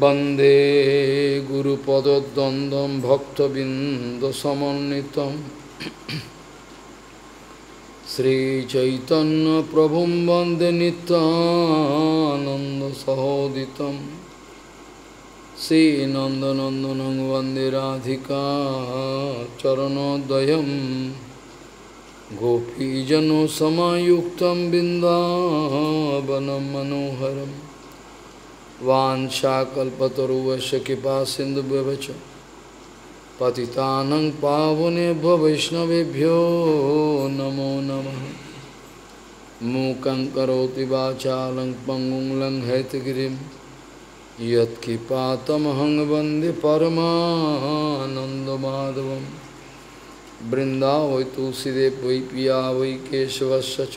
वन्दे गुरुपदद्वन्द्वं भक्तबिन्दसमन्वितं प्रभु वंदे नित्यानन्दसहोदितं श्रीनन्दनन्दनं वंदे राधिका गोपीजन सामुक्त बिंदव मनोहर वाशाकलपतरुवश कृपा सिंधु व्यवच पतितानंग पावने वैष्णवभ्यो नमो नम मूक पंगु वाचालं पंगुं वंदे परमाधव वन्दे परमानन्दमाधवं वै तुलसीदेव वै पिया वै केशवश्च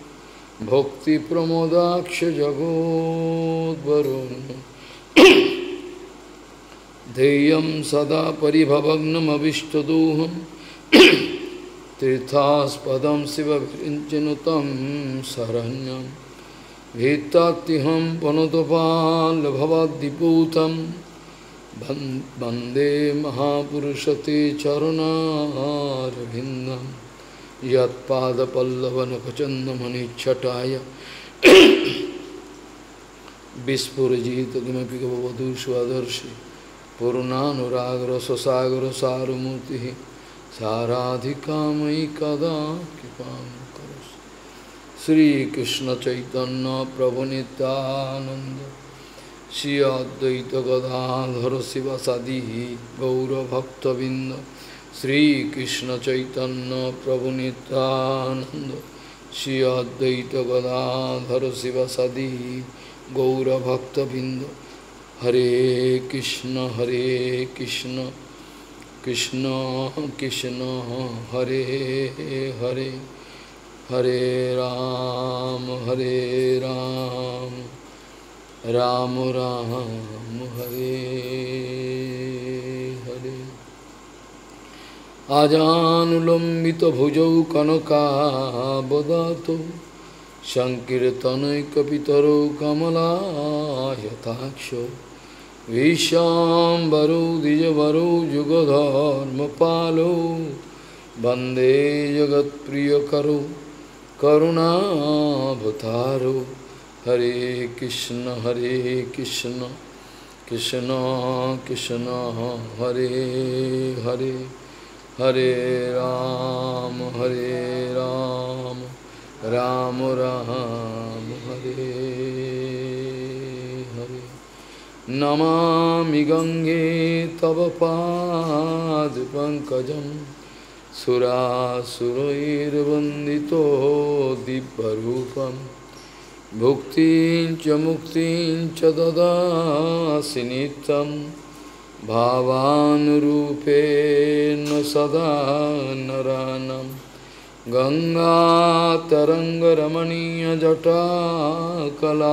भोक्तिप्रमोदाक्षजगोद्वरुन् ध्येयं सदा परिभवग्नमभिष्टदोहं तीर्थास्पदं शिवविञ्चनुतं शरण्यं भीत्तात्यहं वनतपाल्भवाद्दिपूतं वन्दे महापुरुष ते चरुणारविन्दम् यदपल्लवनखचंदमणिछटाय विस्फुजित किमें गवधु स्वदर्शी पूर्णागर सगर सारूर्ति साराधिका मयि कदा कृपा कर चैतन्य प्रभु श्री अद्वैत गदाधर शिव सदी गौरभक्तबिंद শ্রীকৃষ্ণ চৈতন্য প্রভু নিত্যানন্দ শ্রী অদ্বৈত গদাধর শিবসাদি গৌরভক্তবৃন্দ হরে কৃষ্ণ হরে কৃষ্ণ কৃষ্ণ কৃষ্ণ হরে হরে হরে রাম হরে রাম রাম রাম হরে আজানুলম্বিতভুজৌ কনকাবদাত সংকীর্তনৈকপিতরৌ কমলায়তাক্ষ ভীষাম্বরৌ দ্বিজবরৌ যুগধর্মপালৌ বন্দে জগৎপ্রিয়করৌ করুণাভতারৌ হরে কৃষ্ণ হরে কৃষ্ণ কৃষ্ণ কৃষ্ণ হরে হরে हरे राम हरे राम राम राम हरे हरे नमामि गंगे तव पाद पंकज दिव्यरूपं भुक्तिं च मुक्तिं च ददासि न सदा विभूषित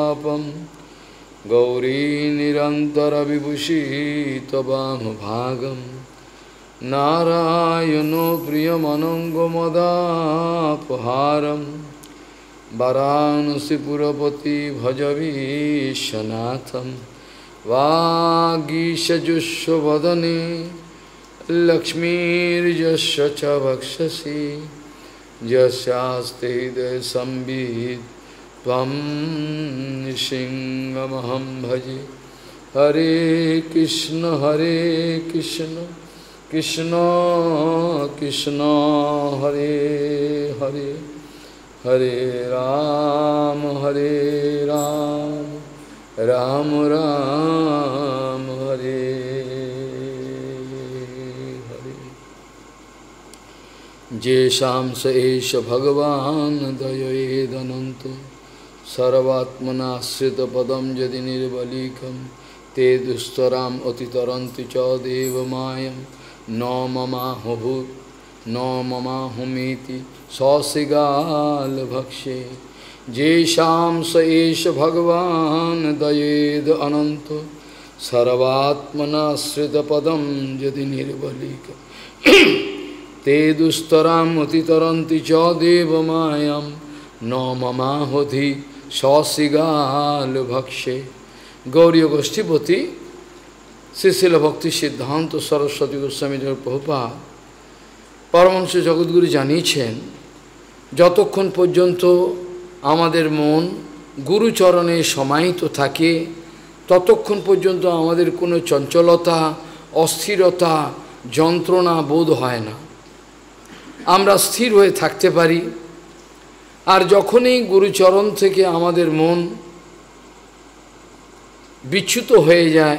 वाम गौरीनिरन्तरविभूषितवामभागं नारायणो प्रियमनङ्गमदापहारं वरांसिपुरपति भजवीशनाथम वागीशजुष्वदने लक्ष्मीर्यस्य च वक्षसि यस्यास्ते हृदय संवित भजे हरे कृष्ण हरे कृष्ण कृष्ण कृष्ण हरे हरे हरे राम हरे राम राम राम हरे हरे जेषां स एष भगवान् दयेदनन्तो पदम यदि निर्बलिकं ते दुस्तराम् अतितरन्ति च मायम न ममाहुः न ममाहुमेति भक्षे Jesham Saesh Bhagavan Dayed Ananta Sarvatmana Sritapadam Jadi Nirvalika Te Dustaram Utitaranti Chadeva Mayam No Mamahoti Sasigal Bhakshe Gauriya Goshtipati Sisila Bhakti Siddhanta Saraswati Goswami Prabhupada পরমংস জগৎগুরু জানিয়েছেন যতক্ষণ পর্যন্ত আমাদের মন গুরুচরণে সমাহিত থাকে ততক্ষণ পর্যন্ত আমাদের কোনো চঞ্চলতা অস্থিরতা যন্ত্রণা বোধ হয় না আমরা স্থির হয়ে থাকতে পারি আর যখনই গুরুচরণ থেকে আমাদের মন বিচ্যুত হয়ে যায়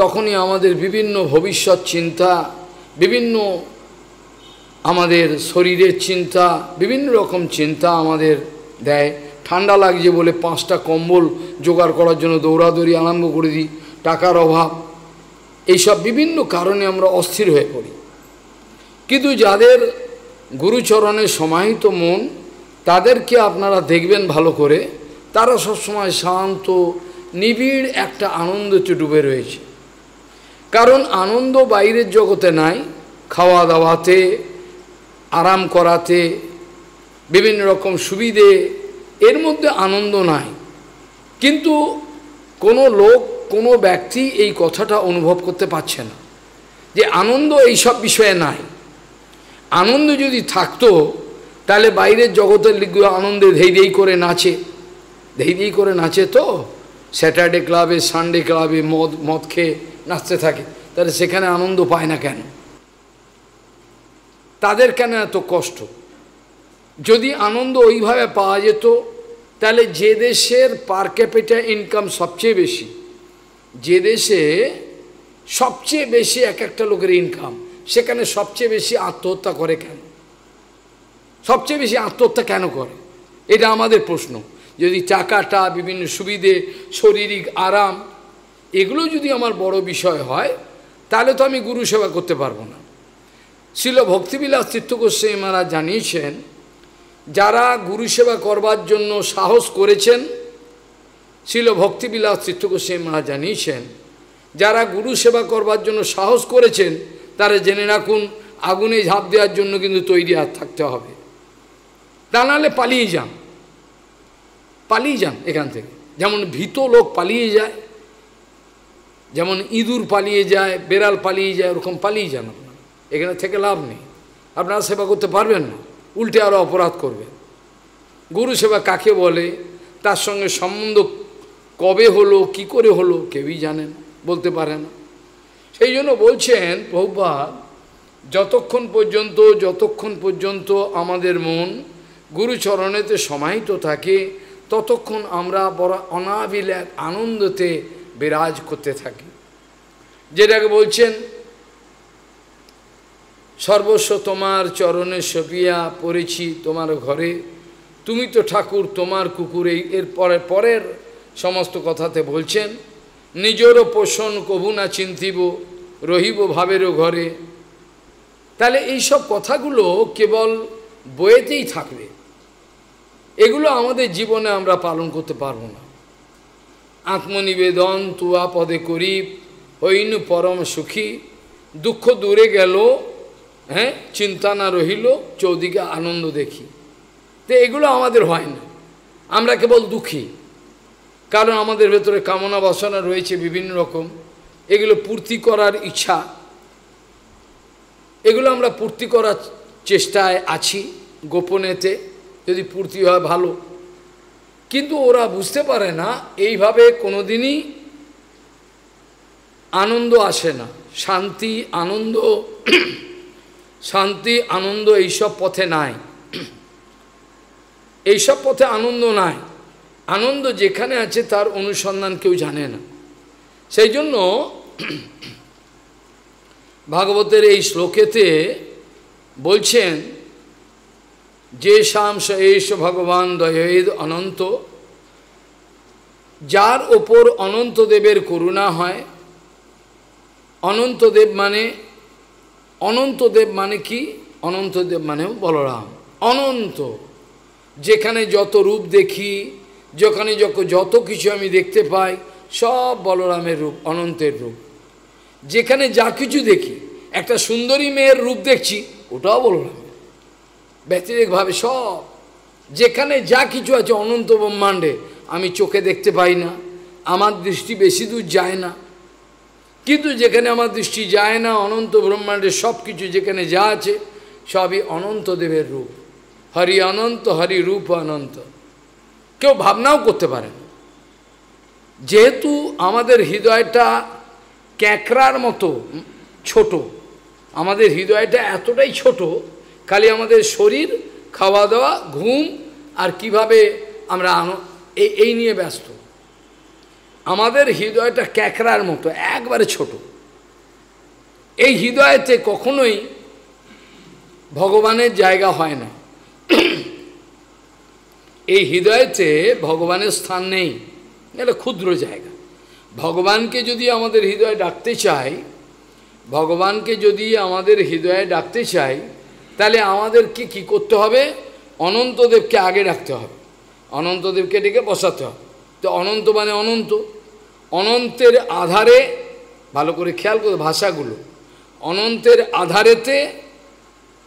তখনই আমাদের বিভিন্ন ভবিষ্যৎ চিন্তা বিভিন্ন আমাদের শরীরের চিন্তা বিভিন্ন রকম চিন্তা আমাদের দেয় ঠান্ডা লাগছে বলে পাঁচটা কম্বল জোগাড় করার জন্য দৌড়াদৌড়ি আরম্ভ করে দিই টাকার অভাব এইসব বিভিন্ন কারণে আমরা অস্থির হয়ে পড়ি কিন্তু যাদের গুরুচরণে সমাহিত মন তাদেরকে আপনারা দেখবেন ভালো করে তারা সবসময় শান্ত নিবিড় একটা আনন্দতে ডুবে রয়েছে কারণ আনন্দ বাইরের জগতে নাই খাওয়া দাওয়াতে আরাম করাতে বিভিন্ন রকম সুবিধে এর মধ্যে আনন্দ নাই কিন্তু কোনো লোক কোনো ব্যক্তি এই কথাটা অনুভব করতে পারছে না যে আনন্দ এই সব বিষয়ে নাই আনন্দ যদি থাকতো তাহলে বাইরের জগতের লিগুলো আনন্দে ধৈর্যই করে নাচে ধৈর্যই করে নাচে তো স্যাটারডে ক্লাবে সানডে ক্লাবে মদ মদ খেয়ে নাচতে থাকে তাহলে সেখানে আনন্দ পায় না কেন তাদের কেন এত কষ্ট যদি আনন্দ ওইভাবে পাওয়া যেত তাহলে যে দেশের পার ক্যাপিটা ইনকাম সবচেয়ে বেশি যে দেশে সবচেয়ে বেশি এক একটা লোকের ইনকাম সেখানে সবচেয়ে বেশি আত্মহত্যা করে কেন সবচেয়ে বেশি আত্মহত্যা কেন করে এটা আমাদের প্রশ্ন যদি টাকাটা বিভিন্ন সুবিধে শারীরিক আরাম এগুলো যদি আমার বড় বিষয় হয় তাহলে তো আমি গুরু সেবা করতে পারবো না শিল ভক্তিবিলাস তীর্থ গোস্বামী মহারাজ জানিয়েছেন যারা গুরুসেবা করবার জন্য সাহস করেছেন ছিল ভক্তিবিলাস তীর্থকোশী মহারাজ জানিয়েছেন যারা গুরু সেবা করবার জন্য সাহস করেছেন তারা জেনে রাখুন আগুনে ঝাঁপ দেওয়ার জন্য কিন্তু তৈরি আর থাকতে হবে তা নাহলে পালিয়ে যান পালিয়ে যান এখান থেকে যেমন ভীত লোক পালিয়ে যায় যেমন ইঁদুর পালিয়ে যায় বেড়াল পালিয়ে যায় ওরকম পালিয়ে যান আপনার এখানে থেকে লাভ নেই আপনারা সেবা করতে পারবেন না উল্টে আরও অপরাধ করবে গুরু সেবা কাকে বলে তার সঙ্গে সম্বন্ধ কবে হলো কি করে হলো কেউই জানেন বলতে পারে না সেই জন্য বলছেন প্রভুবা যতক্ষণ পর্যন্ত যতক্ষণ পর্যন্ত আমাদের মন গুরুচরণেতে সমাহিত থাকে ততক্ষণ আমরা বড় অনাবিল এক আনন্দতে বিরাজ করতে থাকি যেটাকে বলছেন সর্বস্ব তোমার চরণে সপিয়া পড়েছি তোমার ঘরে তুমি তো ঠাকুর তোমার কুকুরে এর পরে পরের সমস্ত কথাতে বলছেন নিজেরও পোষণ কভু না চিন্তিব রহিব ভাবেরও ঘরে তাহলে এইসব কথাগুলো কেবল বইয়েতেই থাকবে এগুলো আমাদের জীবনে আমরা পালন করতে পারবো না আত্মনিবেদন তুয়া পদে করি হইনু পরম সুখী দুঃখ দূরে গেল হ্যাঁ চিন্তা না রহিল চৌদিকে আনন্দ দেখি তো এগুলো আমাদের হয় না আমরা কেবল দুঃখী কারণ আমাদের ভেতরে কামনা বাসনা রয়েছে বিভিন্ন রকম এগুলো পূর্তি করার ইচ্ছা এগুলো আমরা পূর্তি করার চেষ্টায় আছি গোপনেতে যদি পূর্তি হয় ভালো কিন্তু ওরা বুঝতে পারে না এইভাবে কোনো দিনই আনন্দ আসে না শান্তি আনন্দ শান্তি আনন্দ এইসব পথে নাই এইসব পথে আনন্দ নাই আনন্দ যেখানে আছে তার অনুসন্ধান কেউ জানে না সেই জন্য ভাগবতের এই শ্লোকেতে বলছেন যে শাম এস ভগবান দয়েদ অনন্ত যার ওপর অনন্তদেবের করুণা হয় অনন্তদেব মানে অনন্তদেব মানে কি অনন্তদেব মানে বলরাম অনন্ত যেখানে যত রূপ দেখি যেখানে যত কিছু আমি দেখতে পাই সব বলরামের রূপ অনন্তের রূপ যেখানে যা কিছু দেখি একটা সুন্দরী মেয়ের রূপ দেখছি ওটাও বলরাম ব্যতিরিকভাবে সব যেখানে যা কিছু আছে অনন্ত ব্রহ্মাণ্ডে আমি চোখে দেখতে পাই না আমার দৃষ্টি বেশি দূর যায় না কিন্তু যেখানে আমার দৃষ্টি যায় না অনন্ত ব্রহ্মাণ্ডের সব কিছু যেখানে যা আছে সবই অনন্তদেবের রূপ হরি অনন্ত হরি রূপ অনন্ত কেউ ভাবনাও করতে পারে না যেহেতু আমাদের হৃদয়টা ক্যাঁকড়ার মতো ছোট আমাদের হৃদয়টা এতটাই ছোট খালি আমাদের শরীর খাওয়া দাওয়া ঘুম আর কিভাবে আমরা এই নিয়ে ব্যস্ত আমাদের হৃদয়টা ক্যাকড়ার মতো একবারে ছোট এই হৃদয়তে কখনোই ভগবানের জায়গা হয় না এই হৃদয়তে ভগবানের স্থান নেই এটা ক্ষুদ্র জায়গা ভগবানকে যদি আমাদের হৃদয়ে ডাকতে চাই ভগবানকে যদি আমাদের হৃদয়ে ডাকতে চাই তাহলে আমাদেরকে কি করতে হবে অনন্তদেবকে আগে ডাকতে হবে অনন্তদেবকে ডেকে বসাতে হবে তো অনন্ত মানে অনন্ত অনন্তের আধারে ভালো করে খেয়াল করো ভাষাগুলো অনন্তের আধারেতে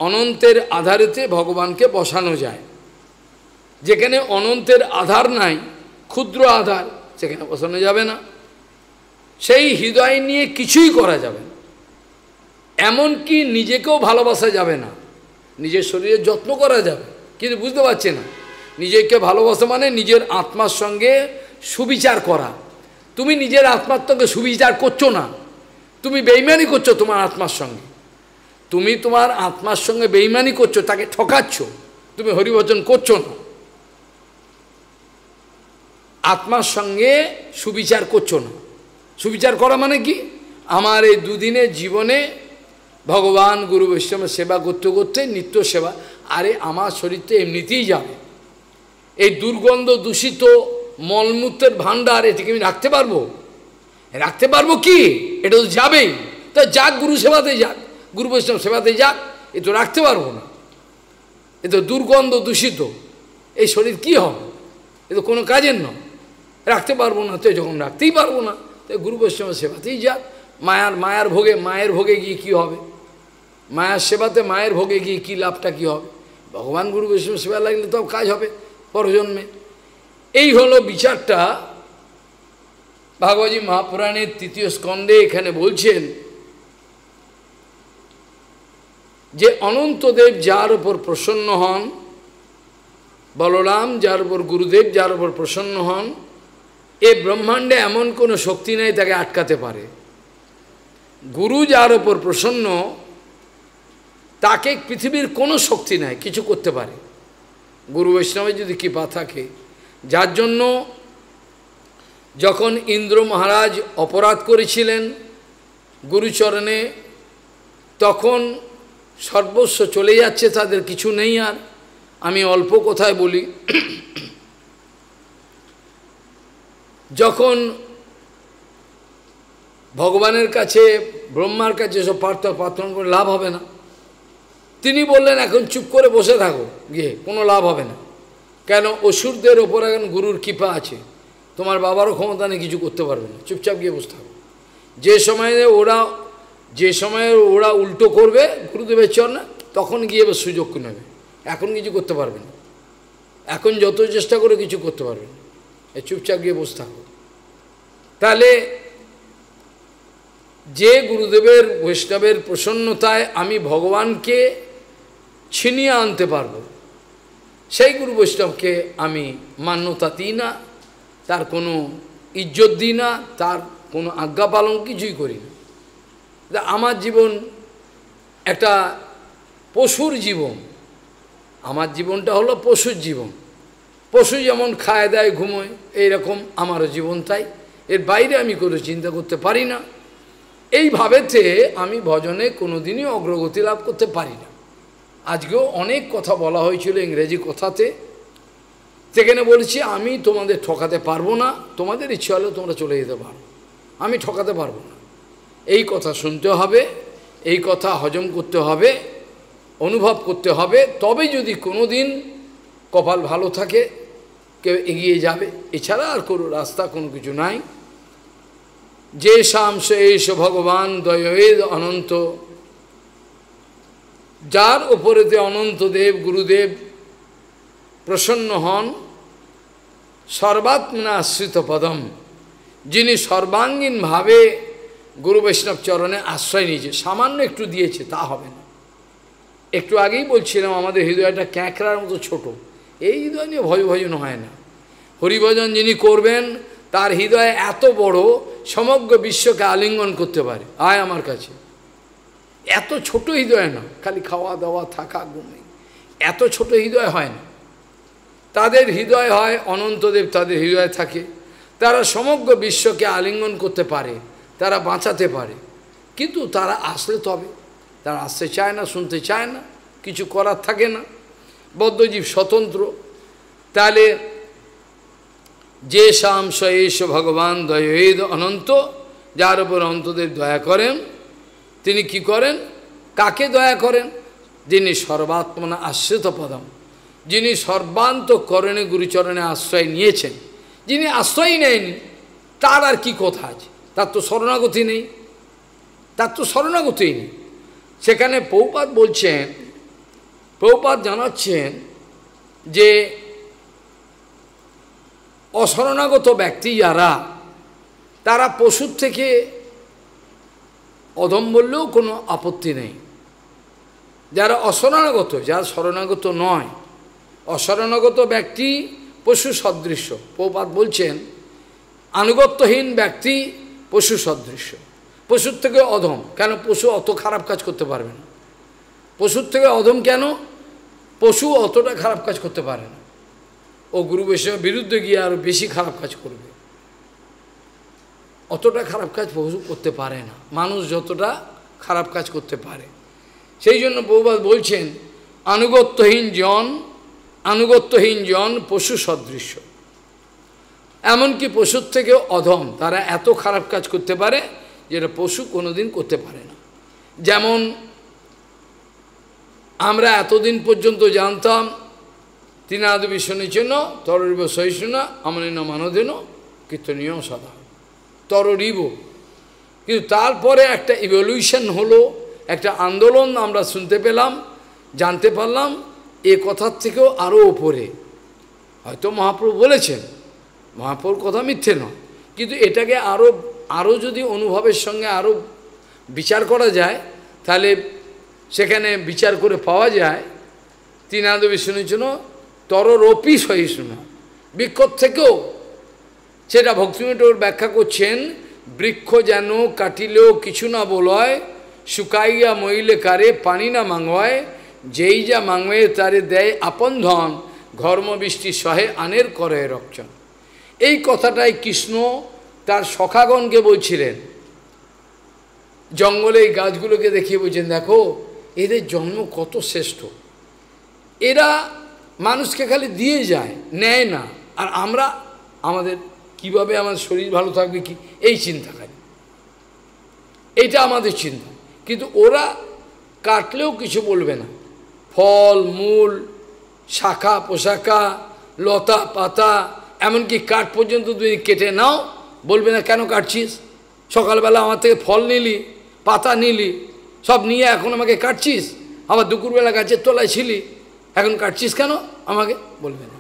অনন্তের আধারেতে ভগবানকে বসানো যায় যেখানে অনন্তের আধার নাই ক্ষুদ্র আধার সেখানে বসানো যাবে না সেই হৃদয় নিয়ে কিছুই করা যাবে না এমনকি নিজেকেও ভালোবাসা যাবে না নিজের শরীরে যত্ন করা যাবে কিন্তু বুঝতে পারছে না নিজেকে ভালোবাসা মানে নিজের আত্মার সঙ্গে সুবিচার করা তুমি নিজের আত্মার আত্মাত্মকে সুবিচার করছো না তুমি বেইমানি করছো তোমার আত্মার সঙ্গে তুমি তোমার আত্মার সঙ্গে বেইমানি করছো তাকে ঠকাচ্ছ তুমি হরিভজন করছো না আত্মার সঙ্গে সুবিচার করছো না সুবিচার করা মানে কি আমার এই দুদিনের জীবনে ভগবান গুরু বৈষ্ণবের সেবা করতে করতে নিত্য সেবা আরে আমার শরীর তো এমনিতেই যাবে এই দুর্গন্ধ দূষিত মলমূত্রের ভাণ্ডার এটাকে আমি রাখতে পারবো রাখতে পারবো কি এটা তো যাবেই তা যাক গুরু সেবাতে যাক গুরু বৈষ্ণব সেবাতে যাক এ তো রাখতে পারবো না এ তো দুর্গন্ধ দূষিত এই শরীর কি হবে এ তো কোনো কাজের নয় রাখতে পারবো না তো যখন রাখতেই পারবো না তো গুরু বৈষ্ণব সেবাতেই যাক মায়ার মায়ার ভোগে মায়ের ভোগে গিয়ে কি হবে মায়ার সেবাতে মায়ের ভোগে গিয়ে কী লাভটা কী হবে ভগবান গুরু বৈষ্ণব সেবা লাগলে তো কাজ হবে পরজন্মে এই হলো বিচারটা ভাগবতী মহাপুরাণের তৃতীয় স্কন্ধে এখানে বলছেন যে অনন্তদেব যার উপর প্রসন্ন হন বলরাম যার উপর গুরুদেব যার উপর প্রসন্ন হন এ ব্রহ্মাণ্ডে এমন কোনো শক্তি নেই তাকে আটকাতে পারে গুরু যার উপর প্রসন্ন তাকে পৃথিবীর কোনো শক্তি নাই কিছু করতে পারে গুরু বৈষ্ণবের যদি কৃপা থাকে যার জন্য যখন ইন্দ্র মহারাজ অপরাধ করেছিলেন গুরুচরণে তখন সর্বস্ব চলে যাচ্ছে তাদের কিছু নেই আর আমি অল্প কথায় বলি যখন ভগবানের কাছে ব্রহ্মার কাছে সব পার্থ প্রার্থনা করে লাভ হবে না তিনি বললেন এখন চুপ করে বসে থাকো গিয়ে কোনো লাভ হবে না কেন অসুরদের ওপর এখন গুরুর কৃপা আছে তোমার বাবারও ক্ষমতা নেই কিছু করতে পারবে না চুপচাপ গিয়ে বসতে হবে যে সময়ে ওরা যে সময়ে ওরা উল্টো করবে গুরুদেবের চরণে তখন গিয়ে সুযোগ নেবে এখন কিছু করতে পারবে না এখন যত চেষ্টা করে কিছু করতে পারবে না এ চুপচাপ গিয়ে বসতে হবে তাহলে যে গুরুদেবের বৈষ্ণবের প্রসন্নতায় আমি ভগবানকে ছিনিয়ে আনতে পারবো সেই গুরু বৈষ্ণবকে আমি মান্যতা দিই না তার কোনো ইজ্জত দিই না তার কোনো আজ্ঞা পালন কিছুই করি না আমার জীবন একটা পশুর জীবন আমার জীবনটা হলো পশুর জীবন পশু যেমন খায় দেয় ঘুমোয় এইরকম আমারও জীবন তাই এর বাইরে আমি কোনো চিন্তা করতে পারি না এইভাবেতে আমি ভজনে কোনো দিনই অগ্রগতি লাভ করতে পারি না আজকেও অনেক কথা বলা হয়েছিল ইংরেজি কথাতে সেখানে বলছি আমি তোমাদের ঠকাতে পারবো না তোমাদের ইচ্ছে হলেও তোমরা চলে যেতে পারো আমি ঠকাতে পারবো না এই কথা শুনতে হবে এই কথা হজম করতে হবে অনুভব করতে হবে তবে যদি কোনো দিন কপাল ভালো থাকে কেউ এগিয়ে যাবে এছাড়া আর কোনো রাস্তা কোনো কিছু নাই যে শাম সে ভগবান দয়েদ অনন্ত যার ওপরে যে অনন্তদেব গুরুদেব প্রসন্ন হন সর্বাত্মনা আশ্রিত পদম যিনি সর্বাঙ্গীনভাবে গুরু বৈষ্ণব চরণে আশ্রয় নিয়েছে সামান্য একটু দিয়েছে তা হবে না একটু আগেই বলছিলাম আমাদের হৃদয়টা ক্যাঁকড়ার মতো ছোট এই হৃদয় নিয়ে ভয় ভজন হয় না হরিভজন যিনি করবেন তার হৃদয় এত বড় সমগ্র বিশ্বকে আলিঙ্গন করতে পারে আয় আমার কাছে এত ছোট হৃদয় না খালি খাওয়া দাওয়া থাকা ঘুমে এত ছোট হৃদয় হয় না তাদের হৃদয় হয় অনন্তদেব তাদের হৃদয় থাকে তারা সমগ্র বিশ্বকে আলিঙ্গন করতে পারে তারা বাঁচাতে পারে কিন্তু তারা আসলে তবে তারা আসতে চায় না শুনতে চায় না কিছু করার থাকে না বদ্ধজীব স্বতন্ত্র তাহলে যে শাম সয়েশ ভগবান দয়েদ অনন্ত যার উপর অন্তদেব দয়া করেন তিনি কি করেন কাকে দয়া করেন যিনি সর্বাত্মনা আশ্রিত পদম যিনি সর্বান্তকরণে গুরুচরণে আশ্রয় নিয়েছেন যিনি আশ্রয় নেয়নি তার আর কি কথা আছে তার তো শরণাগতি নেই তার তো শরণাগতি নেই সেখানে পৌপাত বলছেন পৌপাত জানাচ্ছেন যে অশরণাগত ব্যক্তি যারা তারা পশুর থেকে অধম বললেও কোনো আপত্তি নেই যারা অশরণাগত যারা শরণাগত নয় অশরণাগত ব্যক্তি পশু সদৃশ্য প্রপাত বলছেন আনুগত্যহীন ব্যক্তি পশু সদৃশ্য পশুর থেকে অধম কেন পশু অত খারাপ কাজ করতে পারবে না পশুর থেকে অধম কেন পশু অতটা খারাপ কাজ করতে পারে না ও গুরু বৈষ্ণবের বিরুদ্ধে গিয়ে আরও বেশি খারাপ কাজ করবে অতটা খারাপ কাজ বহু করতে পারে না মানুষ যতটা খারাপ কাজ করতে পারে সেই জন্য বহুবাদ বলছেন আনুগত্যহীন জন আনুগত্যহীন জন পশু সদৃশ্য এমনকি পশুর থেকেও অধম তারা এত খারাপ কাজ করতে পারে যেটা পশু কোনোদিন করতে পারে না যেমন আমরা এতদিন পর্যন্ত জানতাম আদি বিষ্ণু চেন তরব সহিষ্ণু আমনিন মানদেন কীর্তনীয় সাধারণ তররিব কিন্তু তারপরে একটা ইভলিউশন হলো একটা আন্দোলন আমরা শুনতে পেলাম জানতে পারলাম এ কথার থেকেও আরও ওপরে হয়তো মহাপ্রভু বলেছেন মহাপ্রভুর কথা মিথ্যে নয় কিন্তু এটাকে আরও আরও যদি অনুভবের সঙ্গে আরও বিচার করা যায় তাহলে সেখানে বিচার করে পাওয়া যায় তিনাদ বিষ্ণুর জন্য তররোপি সহিষ্ণু বিক্ষোভ থেকেও সেটা ভক্তিমিটোর ব্যাখ্যা করছেন বৃক্ষ যেন কাটিলেও কিছু না বলয় শুকাইয়া মহিলে কারে পানি না মাংয় যেই যা মাংয়ে তারে দেয় আপন ধন ঘর্মবৃষ্টি সহে আনের করে রক্ষণ এই কথাটাই কৃষ্ণ তার সখাগণকে বলছিলেন জঙ্গলে এই গাছগুলোকে দেখিয়ে বলছেন দেখো এদের জন্ম কত শ্রেষ্ঠ এরা মানুষকে খালি দিয়ে যায় নেয় না আর আমরা আমাদের কিভাবে আমার শরীর ভালো থাকবে কি এই চিন্তা খালি এইটা আমাদের চিন্তা কিন্তু ওরা কাটলেও কিছু বলবে না ফল মূল শাখা পোশাকা লতা পাতা এমনকি কাঠ পর্যন্ত তুই কেটে নাও বলবে না কেন কাটছিস সকালবেলা আমার থেকে ফল নিলি পাতা নিলি সব নিয়ে এখন আমাকে কাটছিস আমার দুপুরবেলা গাছের তলায় ছিলি এখন কাটছিস কেন আমাকে বলবে না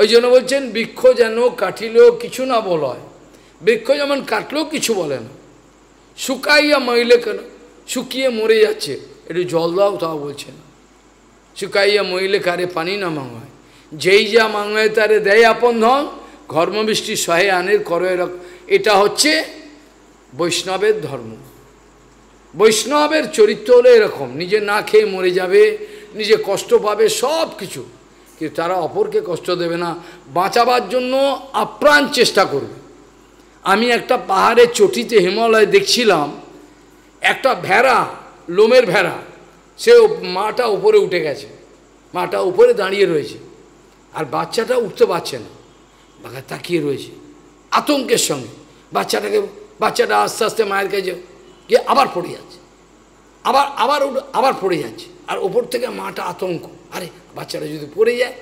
ওই জন্য বলছেন বৃক্ষ যেন কাটিলেও কিছু না হয় বৃক্ষ যেমন কাটলেও কিছু বলে না শুকাইয়া মরিলে কেন শুকিয়ে মরে যাচ্ছে একটু জল দাও তাও বলছে না শুকাইয়া মরিলে কারে পানি না মাঙায় যেই যা মাঙায় তারে দেয় আপন ধন ঘর্মবৃষ্টি সহে আনের করো এটা হচ্ছে বৈষ্ণবের ধর্ম বৈষ্ণবের চরিত্র হলো এরকম নিজে না খেয়ে মরে যাবে নিজে কষ্ট পাবে সব কিছু কিন্তু তারা অপরকে কষ্ট দেবে না বাঁচাবার জন্য আপ্রাণ চেষ্টা করবে আমি একটা পাহাড়ের চটিতে হিমালয় দেখছিলাম একটা ভেড়া লোমের ভেড়া সে মাটা উপরে উঠে গেছে মাটা উপরে দাঁড়িয়ে রয়েছে আর বাচ্চাটা উঠতে পারছে না বাঘা তাকিয়ে রয়েছে আতঙ্কের সঙ্গে বাচ্চাটাকে বাচ্চাটা আস্তে আস্তে মায়ের কাছে গিয়ে আবার পড়ে যাচ্ছে আবার আবার আবার পড়ে যাচ্ছে আর ওপর থেকে মাটা আতঙ্ক আরে বাচ্চাটা যদি পড়ে যায়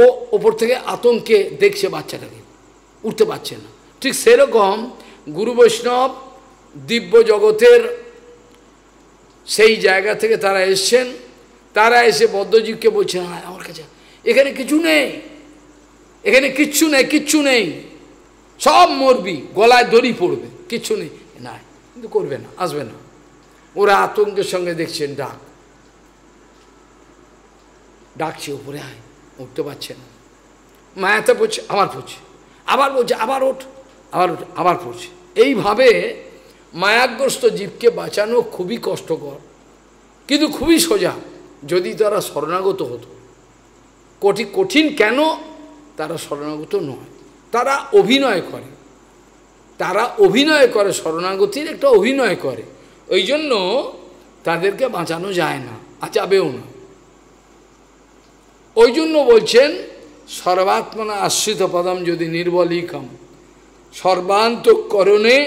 ও ওপর থেকে আতঙ্কে দেখছে বাচ্চাটাকে উঠতে পারছে না ঠিক সেরকম গুরু বৈষ্ণব দিব্য জগতের সেই জায়গা থেকে তারা এসছেন তারা এসে বদ্ধজীবকে বলছেন আমার কাছে এখানে কিছু নেই এখানে কিচ্ছু নেই কিচ্ছু নেই সব মরবি গলায় দড়ি পড়বে কিচ্ছু নেই না কিন্তু করবে না আসবে না ওরা আতঙ্কের সঙ্গে দেখছেন ডাক ডাকছে উপরে আয় উঠতে পারছে না মায়াতে পড়ছে আবার পড়ছে আবার বলছে আবার ওঠ আবার ওঠ আবার পড়ছে এইভাবে মায়াগ্রস্ত জীবকে বাঁচানো খুবই কষ্টকর কিন্তু খুবই সোজা যদি তারা শরণাগত হতো কঠি কঠিন কেন তারা শরণাগত নয় তারা অভিনয় করে তারা অভিনয় করে শরণাগতির একটা অভিনয় করে ওই জন্য তাদেরকে বাঁচানো যায় না আর যাবেও না ওই জন্য বলছেন সর্বাত্মনা আশ্রিত পদম যদি নির্বলিকম সর্বান্তকরণে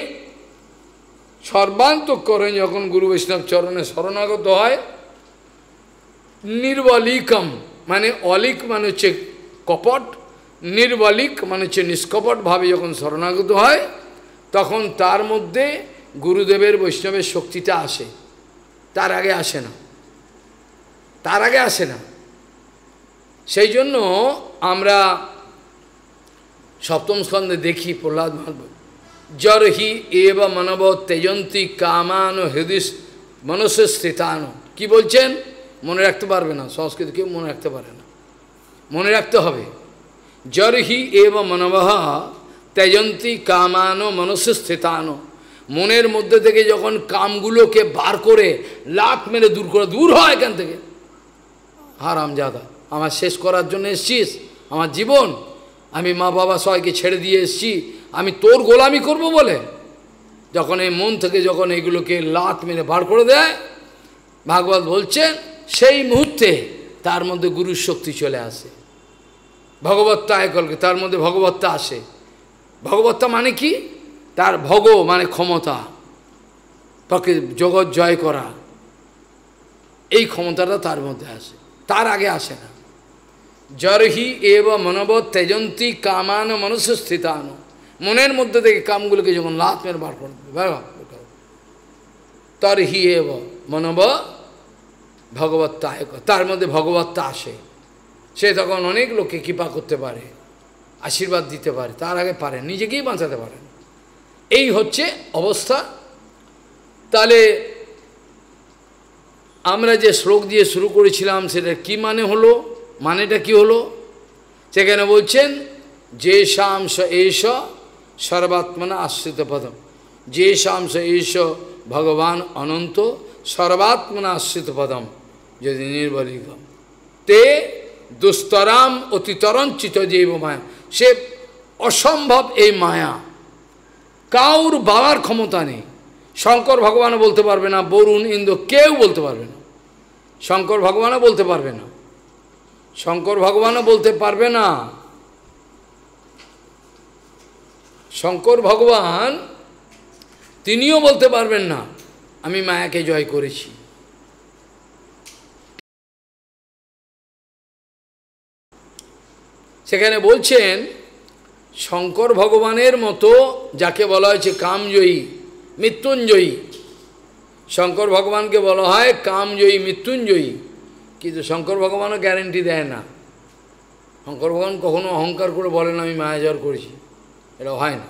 সর্বান্তকরণে যখন গুরু বৈষ্ণব চরণে শরণাগত হয় নির্বলিকম মানে অলিক মানে হচ্ছে কপট নির্বলিক মানে হচ্ছে নিষ্কপটভাবে যখন শরণাগত হয় তখন তার মধ্যে গুরুদেবের বৈষ্ণবের শক্তিটা আসে তার আগে আসে না তার আগে আসে না সেই জন্য আমরা সপ্তম স্কন্ধে দেখি প্রহ্লাদ জর হি এব মানব তেজন্তী কামান হৃদিস মনসস্থিতান কি বলছেন মনে রাখতে পারবে না সংস্কৃত কেউ মনে রাখতে পারে না মনে রাখতে হবে জর হি এব মানব তেজন্তী কামান স্থিতান মনের মধ্যে থেকে যখন কামগুলোকে বার করে লাখ মেরে দূর করে দূর হয় এখান থেকে হারাম জাদা আমার শেষ করার জন্য এসছিস আমার জীবন আমি মা বাবা সবাইকে ছেড়ে দিয়ে এসছি আমি তোর গোলামি করব বলে যখন এই মন থেকে যখন এগুলোকে লাত মেরে বার করে দেয় ভাগবত বলছেন সেই মুহূর্তে তার মধ্যে গুরুর শক্তি চলে আসে ভগবত্তা একলকে তার মধ্যে ভগবত্তা আসে ভগবত্তা মানে কি তার ভগ মানে ক্ষমতা তাকে জগৎ জয় করা এই ক্ষমতাটা তার মধ্যে আসে তার আগে আসে না জরহি এব মনবত তেজন্তী কামান মনুষ্য স্থিতান মনের মধ্যে থেকে কামগুলোকে যখন লাত মেরে বার করবে তরহি এব মনব ভগবত্তা এক তার মধ্যে ভগবত্তা আসে সে তখন অনেক লোককে কৃপা করতে পারে আশীর্বাদ দিতে পারে তার আগে পারে নিজেকেই বাঁচাতে পারেন এই হচ্ছে অবস্থা তাহলে আমরা যে শ্লোক দিয়ে শুরু করেছিলাম সেটা কি মানে হলো মানেটা কি হলো সেখানে বলছেন যে শাম স এস সর্বাত্মনা আশ্রিত পদম যে শাম স এস ভগবান অনন্ত সর্বাত্মনা আশ্রিত পদম যদি নির্বলিত তে দুস্তরাম অতিতরঞ্চিত জৈব মায়া সে অসম্ভব এই মায়া কাউর বাবার ক্ষমতা নেই শঙ্কর ভগবানও বলতে পারবে না বরুণ ইন্দ্র কেউ বলতে পারবে না শঙ্কর ভগবানও বলতে পারবে না শঙ্কর ভগবানও বলতে পারবে না শঙ্কর ভগবান তিনিও বলতে পারবেন না আমি মায়াকে জয় করেছি সেখানে বলছেন শঙ্কর ভগবানের মতো যাকে বলা হয়েছে কামজয়ী মৃত্যুঞ্জয়ী শঙ্কর ভগবানকে বলা হয় কামজয়ী মৃত্যুঞ্জয়ী কিন্তু শঙ্কর ভগবানও গ্যারেন্টি দেয় না শঙ্কর ভগবান কখনো অহংকার করে বলেন আমি মায়াজর করেছি এটা হয় না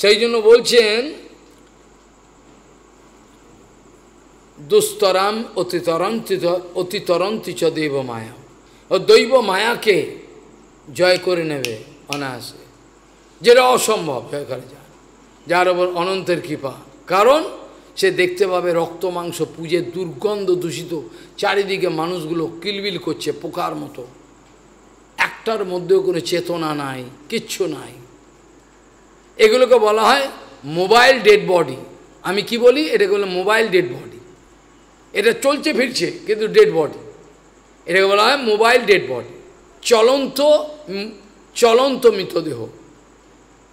সেই জন্য বলছেন দুস্তরাম অতিতরন্তি অতিতরন্তি চ দৈব মায়া ও দৈব মায়াকে জয় করে নেবে অনায়াসে যেটা অসম্ভব জয় করে যায় যার ওপর অনন্তের কৃপা কারণ সে দেখতে পাবে রক্ত মাংস পুজে দুর্গন্ধ দূষিত চারিদিকে মানুষগুলো কিলবিল করছে পোকার মতো একটার মধ্যেও কোনো চেতনা নাই কিচ্ছু নাই এগুলোকে বলা হয় মোবাইল ডেড বডি আমি কি বলি এটাকে বলে মোবাইল ডেড বডি এটা চলছে ফিরছে কিন্তু ডেড বডি এটাকে বলা হয় মোবাইল ডেড বডি চলন্ত চলন্ত মৃতদেহ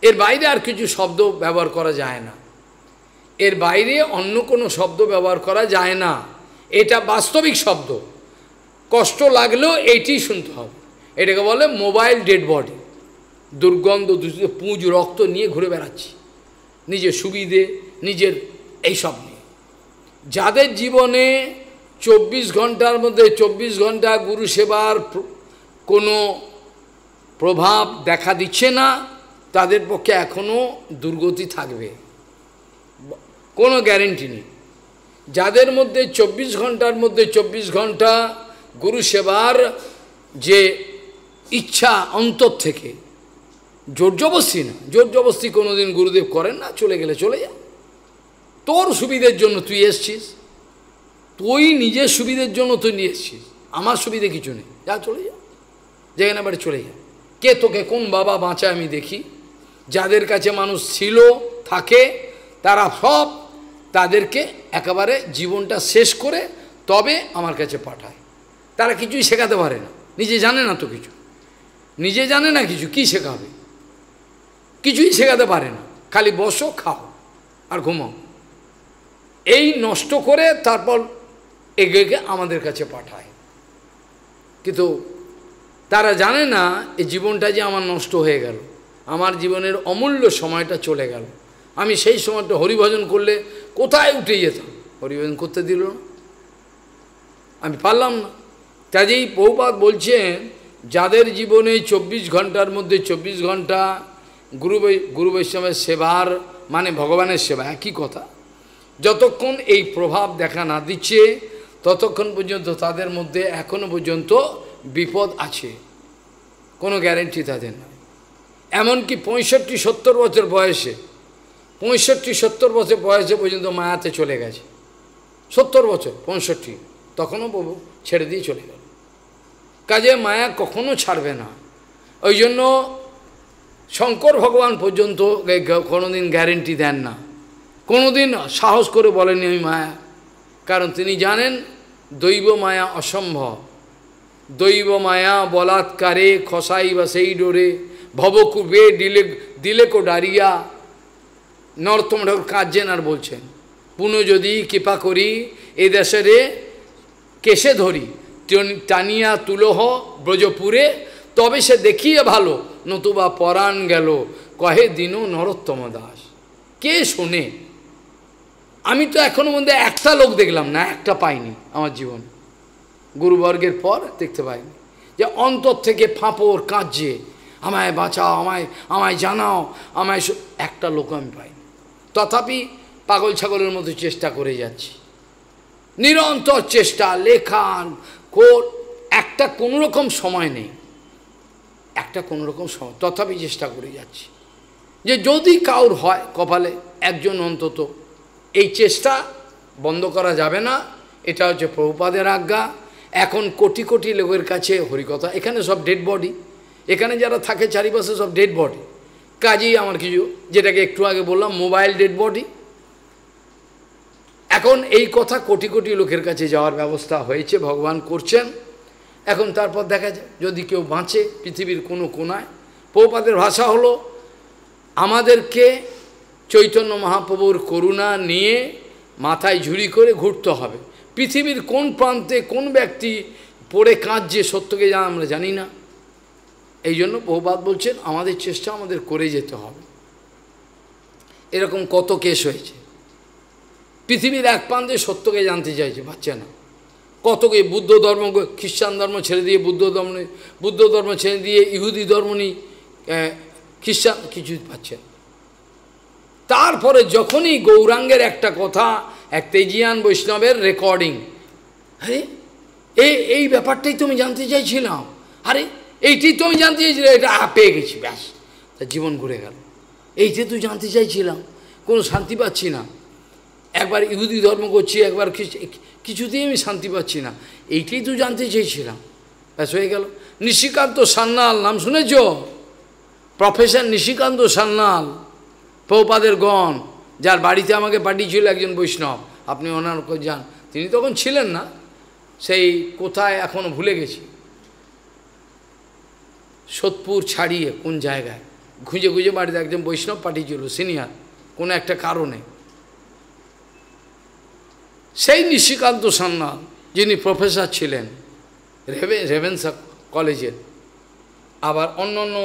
এর বাইরে আর কিছু শব্দ ব্যবহার করা যায় না এর বাইরে অন্য কোনো শব্দ ব্যবহার করা যায় না এটা বাস্তবিক শব্দ কষ্ট লাগলেও এইটি শুনতে হবে এটাকে বলে মোবাইল ডেড বডি দুর্গন্ধ দূষিত পুঁজ রক্ত নিয়ে ঘুরে বেড়াচ্ছি নিজের সুবিধে নিজের এইসব নিয়ে যাদের জীবনে চব্বিশ ঘন্টার মধ্যে চব্বিশ ঘন্টা গুরু সেবার কোনো প্রভাব দেখা দিচ্ছে না তাদের পক্ষে এখনও দুর্গতি থাকবে কোনো গ্যারেন্টি নেই যাদের মধ্যে ২৪ ঘন্টার মধ্যে ২৪ ঘন্টা গুরু সেবার যে ইচ্ছা অন্তর থেকে জোর জবস্তি না জোর জবস্তি কোনোদিন গুরুদেব করেন না চলে গেলে চলে যা তোর সুবিধের জন্য তুই এসছিস তুই নিজের সুবিধের জন্য তুই নিয়ে এসছিস আমার সুবিধে কিছু নেই যা চলে যা যেখানে বাড়ি চলে যা কে তোকে কোন বাবা বাঁচায় আমি দেখি যাদের কাছে মানুষ ছিল থাকে তারা সব তাদেরকে একেবারে জীবনটা শেষ করে তবে আমার কাছে পাঠায় তারা কিছুই শেখাতে পারে না নিজে জানে না তো কিছু নিজে জানে না কিছু কি শেখাবে কিছুই শেখাতে পারে না খালি বসো খাও আর ঘুমাও এই নষ্ট করে তারপর এগে এগে আমাদের কাছে পাঠায় কিন্তু তারা জানে না এই জীবনটা যে আমার নষ্ট হয়ে গেল আমার জীবনের অমূল্য সময়টা চলে গেল আমি সেই সময়টা হরিভজন করলে কোথায় উঠে যেতাম হরিভজন করতে দিল না আমি পারলাম না কাজেই বহুপাত বলছেন যাদের জীবনে ২৪ ঘন্টার মধ্যে ২৪ ঘন্টা গুরু গুরু বৈষ্ণবের সেবার মানে ভগবানের সেবা একই কথা যতক্ষণ এই প্রভাব দেখা না দিচ্ছে ততক্ষণ পর্যন্ত তাদের মধ্যে এখনো পর্যন্ত বিপদ আছে কোনো গ্যারেন্টি তাদের নয় এমনকি পঁয়ষট্টি সত্তর বছর বয়সে পঁয়ষট্টি সত্তর বছর বয়সে পর্যন্ত মায়াতে চলে গেছে সত্তর বছর পঁয়ষট্টি তখনও প্রভু ছেড়ে দিয়ে চলে গেল কাজে মায়া কখনো ছাড়বে না ওই জন্য শঙ্কর ভগবান পর্যন্ত কোনোদিন গ্যারেন্টি দেন না কোনোদিন সাহস করে বলেনি ওই মায়া কারণ তিনি জানেন দৈব মায়া অসম্ভব দৈব মায়া বলাৎকারে খসাই বা সেই ডোরে ভবকুবে ডিলে দিলে কো ডারিয়া নরোত্তম ঠাকুর কাঁদছেন আর বলছেন পুনঃ যদি কৃপা করি এ দেশের কেশে ধরি টানিয়া তুলহ ব্রজপুরে তবে সে দেখিয়ে ভালো নতুবা পরাণ গেল কহে দিনও নরোত্তম দাস কে শোনে আমি তো এখনো মধ্যে একটা লোক দেখলাম না একটা পাইনি আমার জীবন গুরুবর্গের পর দেখতে পাইনি যে অন্তর থেকে ফাঁপড় কাঁদছে আমায় বাঁচাও আমায় আমায় জানাও আমায় একটা লোক আমি পাই তথাপি পাগল ছাগলের মতো চেষ্টা করে যাচ্ছি নিরন্তর চেষ্টা লেখান কোর একটা কোনোরকম সময় নেই একটা কোনোরকম সময় তথাপি চেষ্টা করে যাচ্ছি যে যদি কাউর হয় কপালে একজন অন্তত এই চেষ্টা বন্ধ করা যাবে না এটা হচ্ছে প্রভুপাদের আজ্ঞা এখন কোটি কোটি লোকের কাছে হরিকথা এখানে সব ডেড বডি এখানে যারা থাকে চারিপাশে সব ডেড বডি কাজেই আমার কিছু যেটাকে একটু আগে বললাম মোবাইল ডেড বডি এখন এই কথা কোটি কোটি লোকের কাছে যাওয়ার ব্যবস্থা হয়েছে ভগবান করছেন এখন তারপর দেখা যায় যদি কেউ বাঁচে পৃথিবীর কোনো কোনায় পৌপাদের ভাষা হলো আমাদেরকে চৈতন্য মহাপ্রভুর করুণা নিয়ে মাথায় ঝুড়ি করে ঘুরতে হবে পৃথিবীর কোন প্রান্তে কোন ব্যক্তি পড়ে কাঁদছে সত্যকে যা আমরা জানি না এই জন্য বহুবাদ বলছেন আমাদের চেষ্টা আমাদের করে যেতে হবে এরকম কত কেস হয়েছে পৃথিবীর এক প্রান্তে সত্যকে জানতে চাইছে বাচ্চা না কতকে বুদ্ধ ধর্ম খ্রিস্টান ধর্ম ছেড়ে দিয়ে বুদ্ধ ধর্ম বুদ্ধ ধর্ম ছেড়ে দিয়ে ইহুদি ধর্ম নিই খ্রিস্টান কিছুই পাচ্ছেন তারপরে যখনই গৌরাঙ্গের একটা কথা এক তেজিয়ান বৈষ্ণবের রেকর্ডিং আরে এই এই ব্যাপারটাই তুমি জানতে চাইছিলাম আরে এইটি তো আমি জানতে চাইছিলাম এটা আহ পেয়ে গেছি ব্যাস তার জীবন ঘুরে গেল এইটি তো জানতে চাইছিলাম কোনো শান্তি পাচ্ছি না একবার ইহুদি ধর্ম করছি একবার কিছুতেই আমি শান্তি পাচ্ছি না এইটাই তো জানতে চেয়েছিলাম ব্যাস হয়ে গেল নিশিকান্ত সান্নাল নাম শুনেছ প্রফেসর নিশিকান্ত সান্নাল পৌপাদের গণ যার বাড়িতে আমাকে পাঠিয়েছিল একজন বৈষ্ণব আপনি ওনার যান তিনি তখন ছিলেন না সেই কোথায় এখনও ভুলে গেছি সোদপুর ছাড়িয়ে কোন জায়গায় খুঁজে খুঁজে বাড়িতে একজন বৈষ্ণব পাঠিয়েছিল সিনিয়র কোনো একটা কারণে সেই নিশিকান্ত সান্যাল যিনি প্রফেসর ছিলেন রেভেন্সা কলেজের আবার অন্য অন্য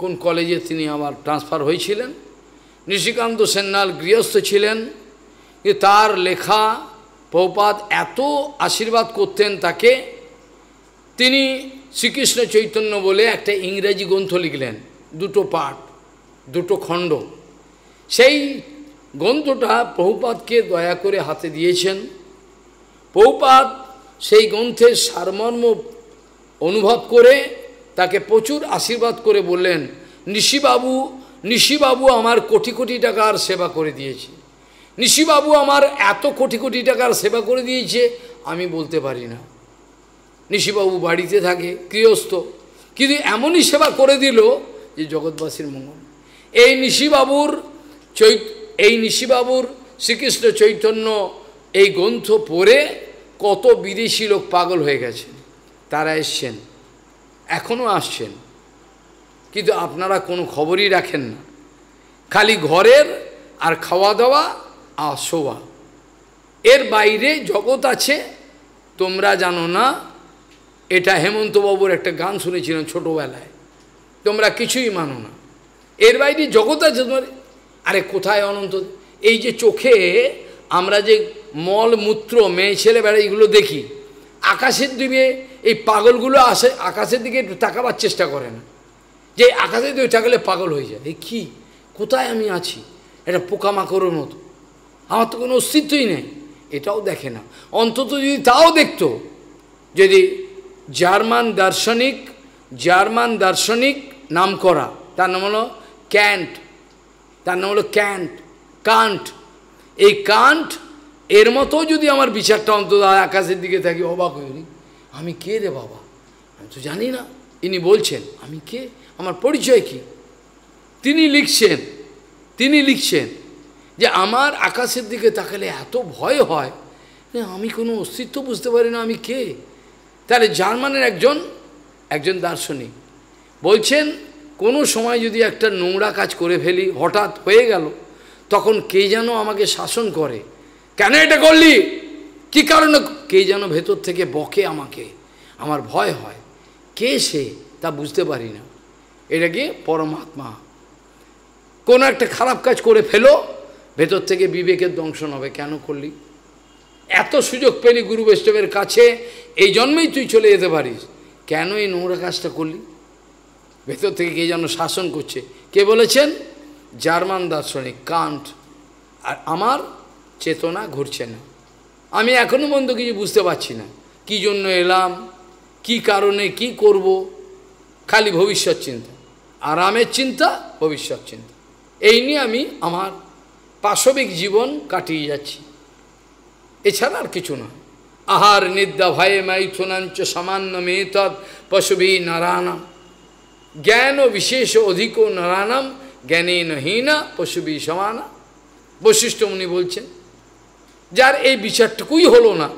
কোন কলেজে তিনি আমার ট্রান্সফার হয়েছিলেন নিশিকান্ত সেন্নাল গৃহস্থ ছিলেন তার লেখা প্রপাত এত আশীর্বাদ করতেন তাকে তিনি শ্রীকৃষ্ণ চৈতন্য বলে একটা ইংরেজি গ্রন্থ লিখলেন দুটো পাঠ দুটো খণ্ড সেই গ্রন্থটা প্রহুপাতকে দয়া করে হাতে দিয়েছেন প্রভুপাত সেই গ্রন্থের সারমর্ম অনুভব করে তাকে প্রচুর আশীর্বাদ করে বললেন নিশিবাবু নিশিবাবু আমার কোটি কোটি টাকার সেবা করে দিয়েছে নিশিবাবু আমার এত কোটি কোটি টাকার সেবা করে দিয়েছে আমি বলতে পারি না নিশিবাবু বাড়িতে থাকে গৃহস্থ কিন্তু এমনই সেবা করে দিল যে জগৎবাসীর মঙ্গল এই নিশিবাবুর চৈ এই নিশিবাবুর শ্রীকৃষ্ণ চৈতন্য এই গ্রন্থ পড়ে কত বিদেশি লোক পাগল হয়ে গেছেন তারা এসছেন এখনও আসছেন কিন্তু আপনারা কোনো খবরই রাখেন না খালি ঘরের আর খাওয়া দাওয়া আর শোয়া এর বাইরে জগৎ আছে তোমরা জানো না এটা হেমন্তবাবুর একটা গান শুনেছিলাম ছোটোবেলায় তোমরা কিছুই মানো না এর বাইরে জগৎ আছে তোমার আরে কোথায় অনন্ত এই যে চোখে আমরা যে মল মূত্র মেয়ে ছেলে বেড়া এগুলো দেখি আকাশের দিকে এই পাগলগুলো আসে আকাশের দিকে একটু তাকাবার চেষ্টা করে না যে আকাশের দিকে তাকালে পাগল হয়ে যায় এই কী কোথায় আমি আছি এটা পোকামাকড়ের মতো আমার তো কোনো অস্তিত্বই নেই এটাও দেখে না অন্তত যদি তাও দেখতো যদি জার্মান দার্শনিক জার্মান দার্শনিক নাম করা তার নাম হলো ক্যান্ট তার নাম হলো ক্যান্ট কান্ট এই কান্ট এর মতো যদি আমার বিচারটা অন্তত আকাশের দিকে থাকি অবাক হয়নি আমি কে রে বাবা আমি তো জানি না ইনি বলছেন আমি কে আমার পরিচয় কি তিনি লিখছেন তিনি লিখছেন যে আমার আকাশের দিকে তাকালে এত ভয় হয় আমি কোনো অস্তিত্ব বুঝতে পারি না আমি কে তাহলে জার্মানের একজন একজন দার্শনিক বলছেন কোনো সময় যদি একটা নোংরা কাজ করে ফেলি হঠাৎ হয়ে গেল তখন কে যেন আমাকে শাসন করে কেন এটা করলি কি কারণে কে যেন ভেতর থেকে বকে আমাকে আমার ভয় হয় কে সে তা বুঝতে পারি না এটা কি পরমাত্মা কোনো একটা খারাপ কাজ করে ফেলো ভেতর থেকে বিবেকের দংশন হবে কেন করলি এত সুযোগ পেলি গুরু বৈষ্ণবের কাছে এই জন্মেই তুই চলে যেতে পারিস কেন এই নোংরা কাজটা করলি ভেতর থেকে কে যেন শাসন করছে কে বলেছেন জার্মান দার্শনিক কান্ট আর আমার চেতনা ঘুরছে না আমি এখনও পর্যন্ত কিছু বুঝতে পারছি না কি জন্য এলাম কি কারণে কি করব খালি ভবিষ্যৎ চিন্তা আরামের চিন্তা ভবিষ্যৎ চিন্তা এই নিয়ে আমি আমার পাশবিক জীবন কাটিয়ে যাচ্ছি এছাড়া আর কিছু না আহার নিদ্রা ভয়ে মাইথুনাঞ্চ সামান্য মেতদ পশুভি নারায়ণম জ্ঞান ও বিশেষ অধিক নারায়ণম জ্ঞানে নহীনা পশুভি সমানা বৈশিষ্ট্য উনি বলছেন যার এই বিচারটুকুই হলো না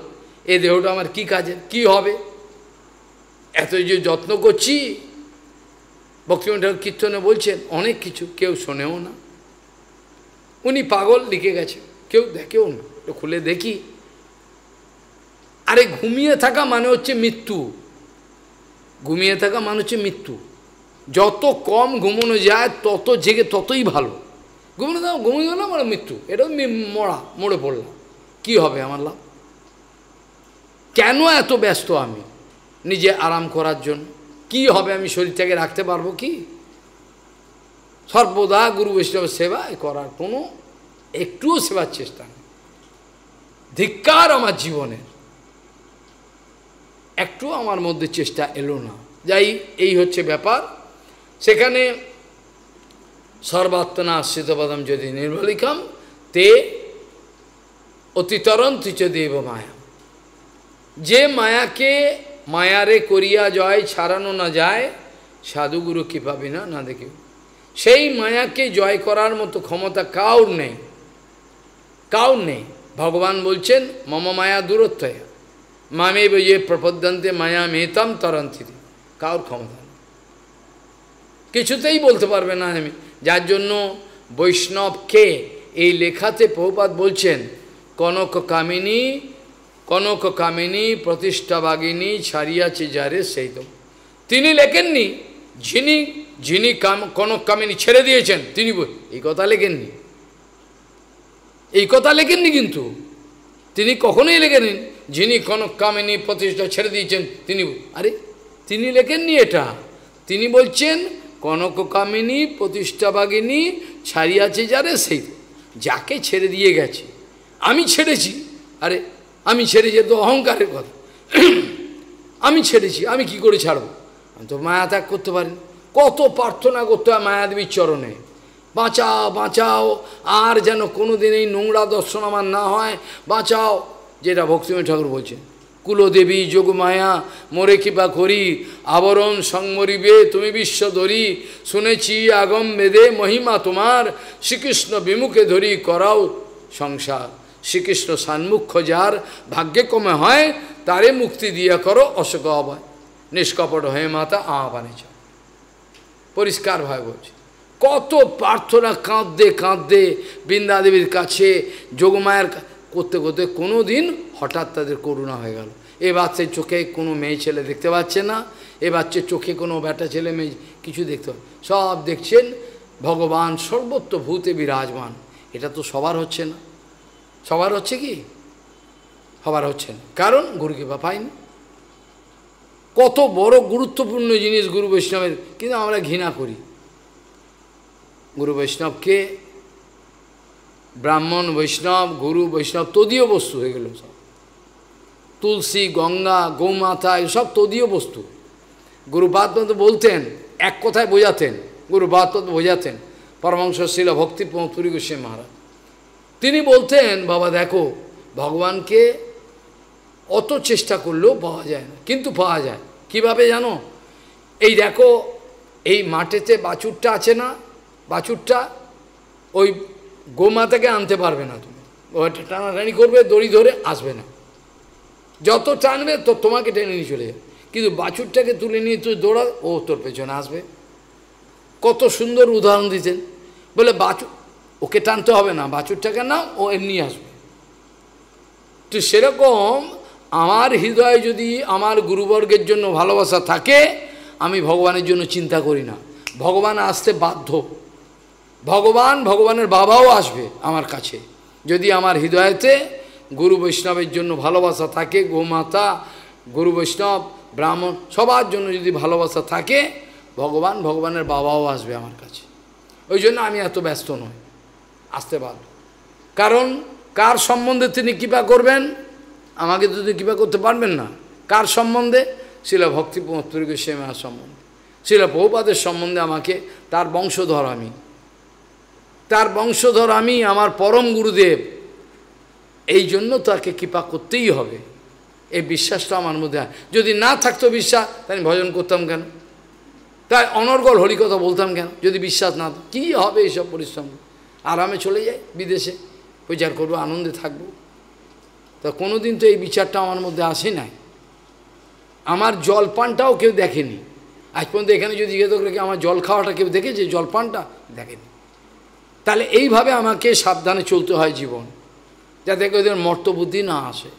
এ দেহটা আমার কি কাজে কি হবে এত যে যত্ন করছি ঠাকুর কীর্তনে বলছেন অনেক কিছু কেউ শোনেও না উনি পাগল লিখে গেছে কেউ দেখেও না খুলে দেখি আরে ঘুমিয়ে থাকা মানে হচ্ছে মৃত্যু ঘুমিয়ে থাকা মানে হচ্ছে মৃত্যু যত কম ঘুমোনো যায় তত জেগে ততই ভালো ঘুমোনো দাও ঘুমিয়ে গেলাম আমার মানে মৃত্যু এটাও মরা মরে পড়লাম কি হবে আমার লাভ কেন এত ব্যস্ত আমি নিজে আরাম করার জন্য কি হবে আমি শরীরটাকে রাখতে পারবো কি সর্বদা গুরু বৈষ্ণব সেবা করার কোনো একটুও সেবার চেষ্টা নেই ধিক্কার আমার জীবনের একটু আমার মধ্যে চেষ্টা এলো না যাই এই হচ্ছে ব্যাপার সেখানে সর্বাত্মনা পদম যদি নির্মলিকম তে অতিতরন্তি দেব মায়া যে মায়াকে মায়ারে করিয়া জয় ছাড়ানো না যায় সাধুগুরু কি পাবি না না দেখে সেই মায়াকে জয় করার মতো ক্ষমতা কাউর নেই কাউর নেই ভগবান বলছেন মম মায়া দূরত্বয়া মামে বইয়ে প্রপদ্যন্তে মায়া মেহতাম তরন্তিতে কার ক্ষমতা কিছুতেই বলতে পারবে না আমি যার জন্য বৈষ্ণবকে এই লেখাতে প্রভুপাত বলছেন কনক কামিনী কনক কামিনী প্রতিষ্ঠা বাগিনী ছাড়িয়াছে যারে সেই তো তিনি লেখেননি যিনি যিনি কাম কনক কামিনী ছেড়ে দিয়েছেন তিনি এই কথা লেখেননি এই কথা লেখেননি কিন্তু তিনি কখনোই লেখেন যিনি কামিনী প্রতিষ্ঠা ছেড়ে দিয়েছেন তিনি আরে তিনি লেখেননি এটা তিনি বলছেন কনক প্রতিষ্ঠা প্রতিষ্ঠাবাগিনী ছাড়িয়াছে যারে সেই যাকে ছেড়ে দিয়ে গেছে আমি ছেড়েছি আরে আমি ছেড়ে যেত অহংকারের কথা আমি ছেড়েছি আমি কি করে ছাড়ব আমি তো মায়া ত্যাগ করতে পারি কত প্রার্থনা করতে হয় মায়াদেবীর চরণে বাঁচাও বাঁচাও আর যেন কোনো দিন এই নোংরা দর্শন আমার না হয় বাঁচাও যেটা ভক্তিময় ঠাকুর বলছেন কুলদেবী যোগমায়া মোরে কৃপা করি আবরণ সংমরিবে তুমি বিশ্ব ধরি শুনেছি আগম বেদে মহিমা তোমার শ্রীকৃষ্ণ বিমুখে ধরি করাও সংসার শ্রীকৃষ্ণ সানমুখ্য যার ভাগ্যে কমে হয় তারে মুক্তি দিয়া করো অশোক অবয় নিষ্কপট হয়ে মাতা আহ্বানে পরিষ্কারভাবে বলছে কত প্রার্থনা কাঁদতে কাঁদতে বৃন্দাদেবীর কাছে যোগমায়ের করতে করতে কোনো দিন হঠাৎ তাদের করুণা হয়ে গেল এ বাচ্চার চোখে কোনো মেয়ে ছেলে দেখতে পাচ্ছে না এ বাচ্চার চোখে কোনো ব্যাটা ছেলে মেয়ে কিছু দেখতে সব দেখছেন ভগবান সর্বত্র ভূতে বিরাজমান এটা তো সবার হচ্ছে না সবার হচ্ছে কি সবার হচ্ছে না কারণ গুরু কৃপা পাইনি কত বড় গুরুত্বপূর্ণ জিনিস গুরু বৈষ্ণবের কিন্তু আমরা ঘৃণা করি গুরু বৈষ্ণবকে ব্রাহ্মণ বৈষ্ণব গুরু বৈষ্ণব তদীয় বস্তু হয়ে গেল সব তুলসী গঙ্গা গৌমাতা এসব তদীয় বস্তু গুরুপাদ তো বলতেন এক কথায় বোঝাতেন গুরুপাদ তো বোঝাতেন পরমাংশ ছিল ভক্তি পুরী গোস্বামী মহারাজ তিনি বলতেন বাবা দেখো ভগবানকে অত চেষ্টা করলেও পাওয়া যায় না কিন্তু পাওয়া যায় কিভাবে জানো এই দেখো এই মাঠেতে বাছুরটা আছে না বাছুরটা ওই গোমাতাকে আনতে পারবে না তুমি ওটা টানাটানি করবে দড়ি ধরে আসবে না যত টানবে তো তোমাকে টেনে নিয়ে চলে যাবে কিন্তু বাছুরটাকে তুলে নিয়ে তুই দৌড়া ও তোর পেছনে আসবে কত সুন্দর উদাহরণ দিতেন বলে বাছুর ওকে টানতে হবে না বাছুরটাকে না ও এমনি আসবে তো সেরকম আমার হৃদয়ে যদি আমার গুরুবর্গের জন্য ভালোবাসা থাকে আমি ভগবানের জন্য চিন্তা করি না ভগবান আসতে বাধ্য ভগবান ভগবানের বাবাও আসবে আমার কাছে যদি আমার হৃদয়তে গুরু বৈষ্ণবের জন্য ভালোবাসা থাকে গোমাতা গুরু বৈষ্ণব ব্রাহ্মণ সবার জন্য যদি ভালোবাসা থাকে ভগবান ভগবানের বাবাও আসবে আমার কাছে ওই জন্য আমি এত ব্যস্ত নই আসতে পারব কারণ কার সম্বন্ধে তিনি কৃপা করবেন আমাকে তো তিনি কৃপা করতে পারবেন না কার সম্বন্ধে শিলা ভক্তি পুরী সম্বন্ধে শিলা বহুপাদের সম্বন্ধে আমাকে তার বংশধর আমি তার বংশধর আমি আমার পরম গুরুদেব এই জন্য তাকে কৃপা করতেই হবে এই বিশ্বাসটা আমার মধ্যে যদি না থাকতো বিশ্বাস তাহলে ভজন করতাম কেন তাই অনর্গল হরিকথা বলতাম কেন যদি বিশ্বাস না কি হবে এইসব পরিশ্রম আরামে চলে যাই বিদেশে প্রচার করবো আনন্দে থাকব তা কোনো দিন তো এই বিচারটা আমার মধ্যে আসে নাই আমার জলপানটাও কেউ দেখেনি আজ পর্যন্ত এখানে যদি জিজ্ঞাসা ইয়ে করে আমার জল খাওয়াটা কেউ দেখেছে জলপানটা দেখেনি তাহলে এইভাবে আমাকে সাবধানে চলতে হয় জীবন যাতে ওদের মর্তবুদ্ধি না আসে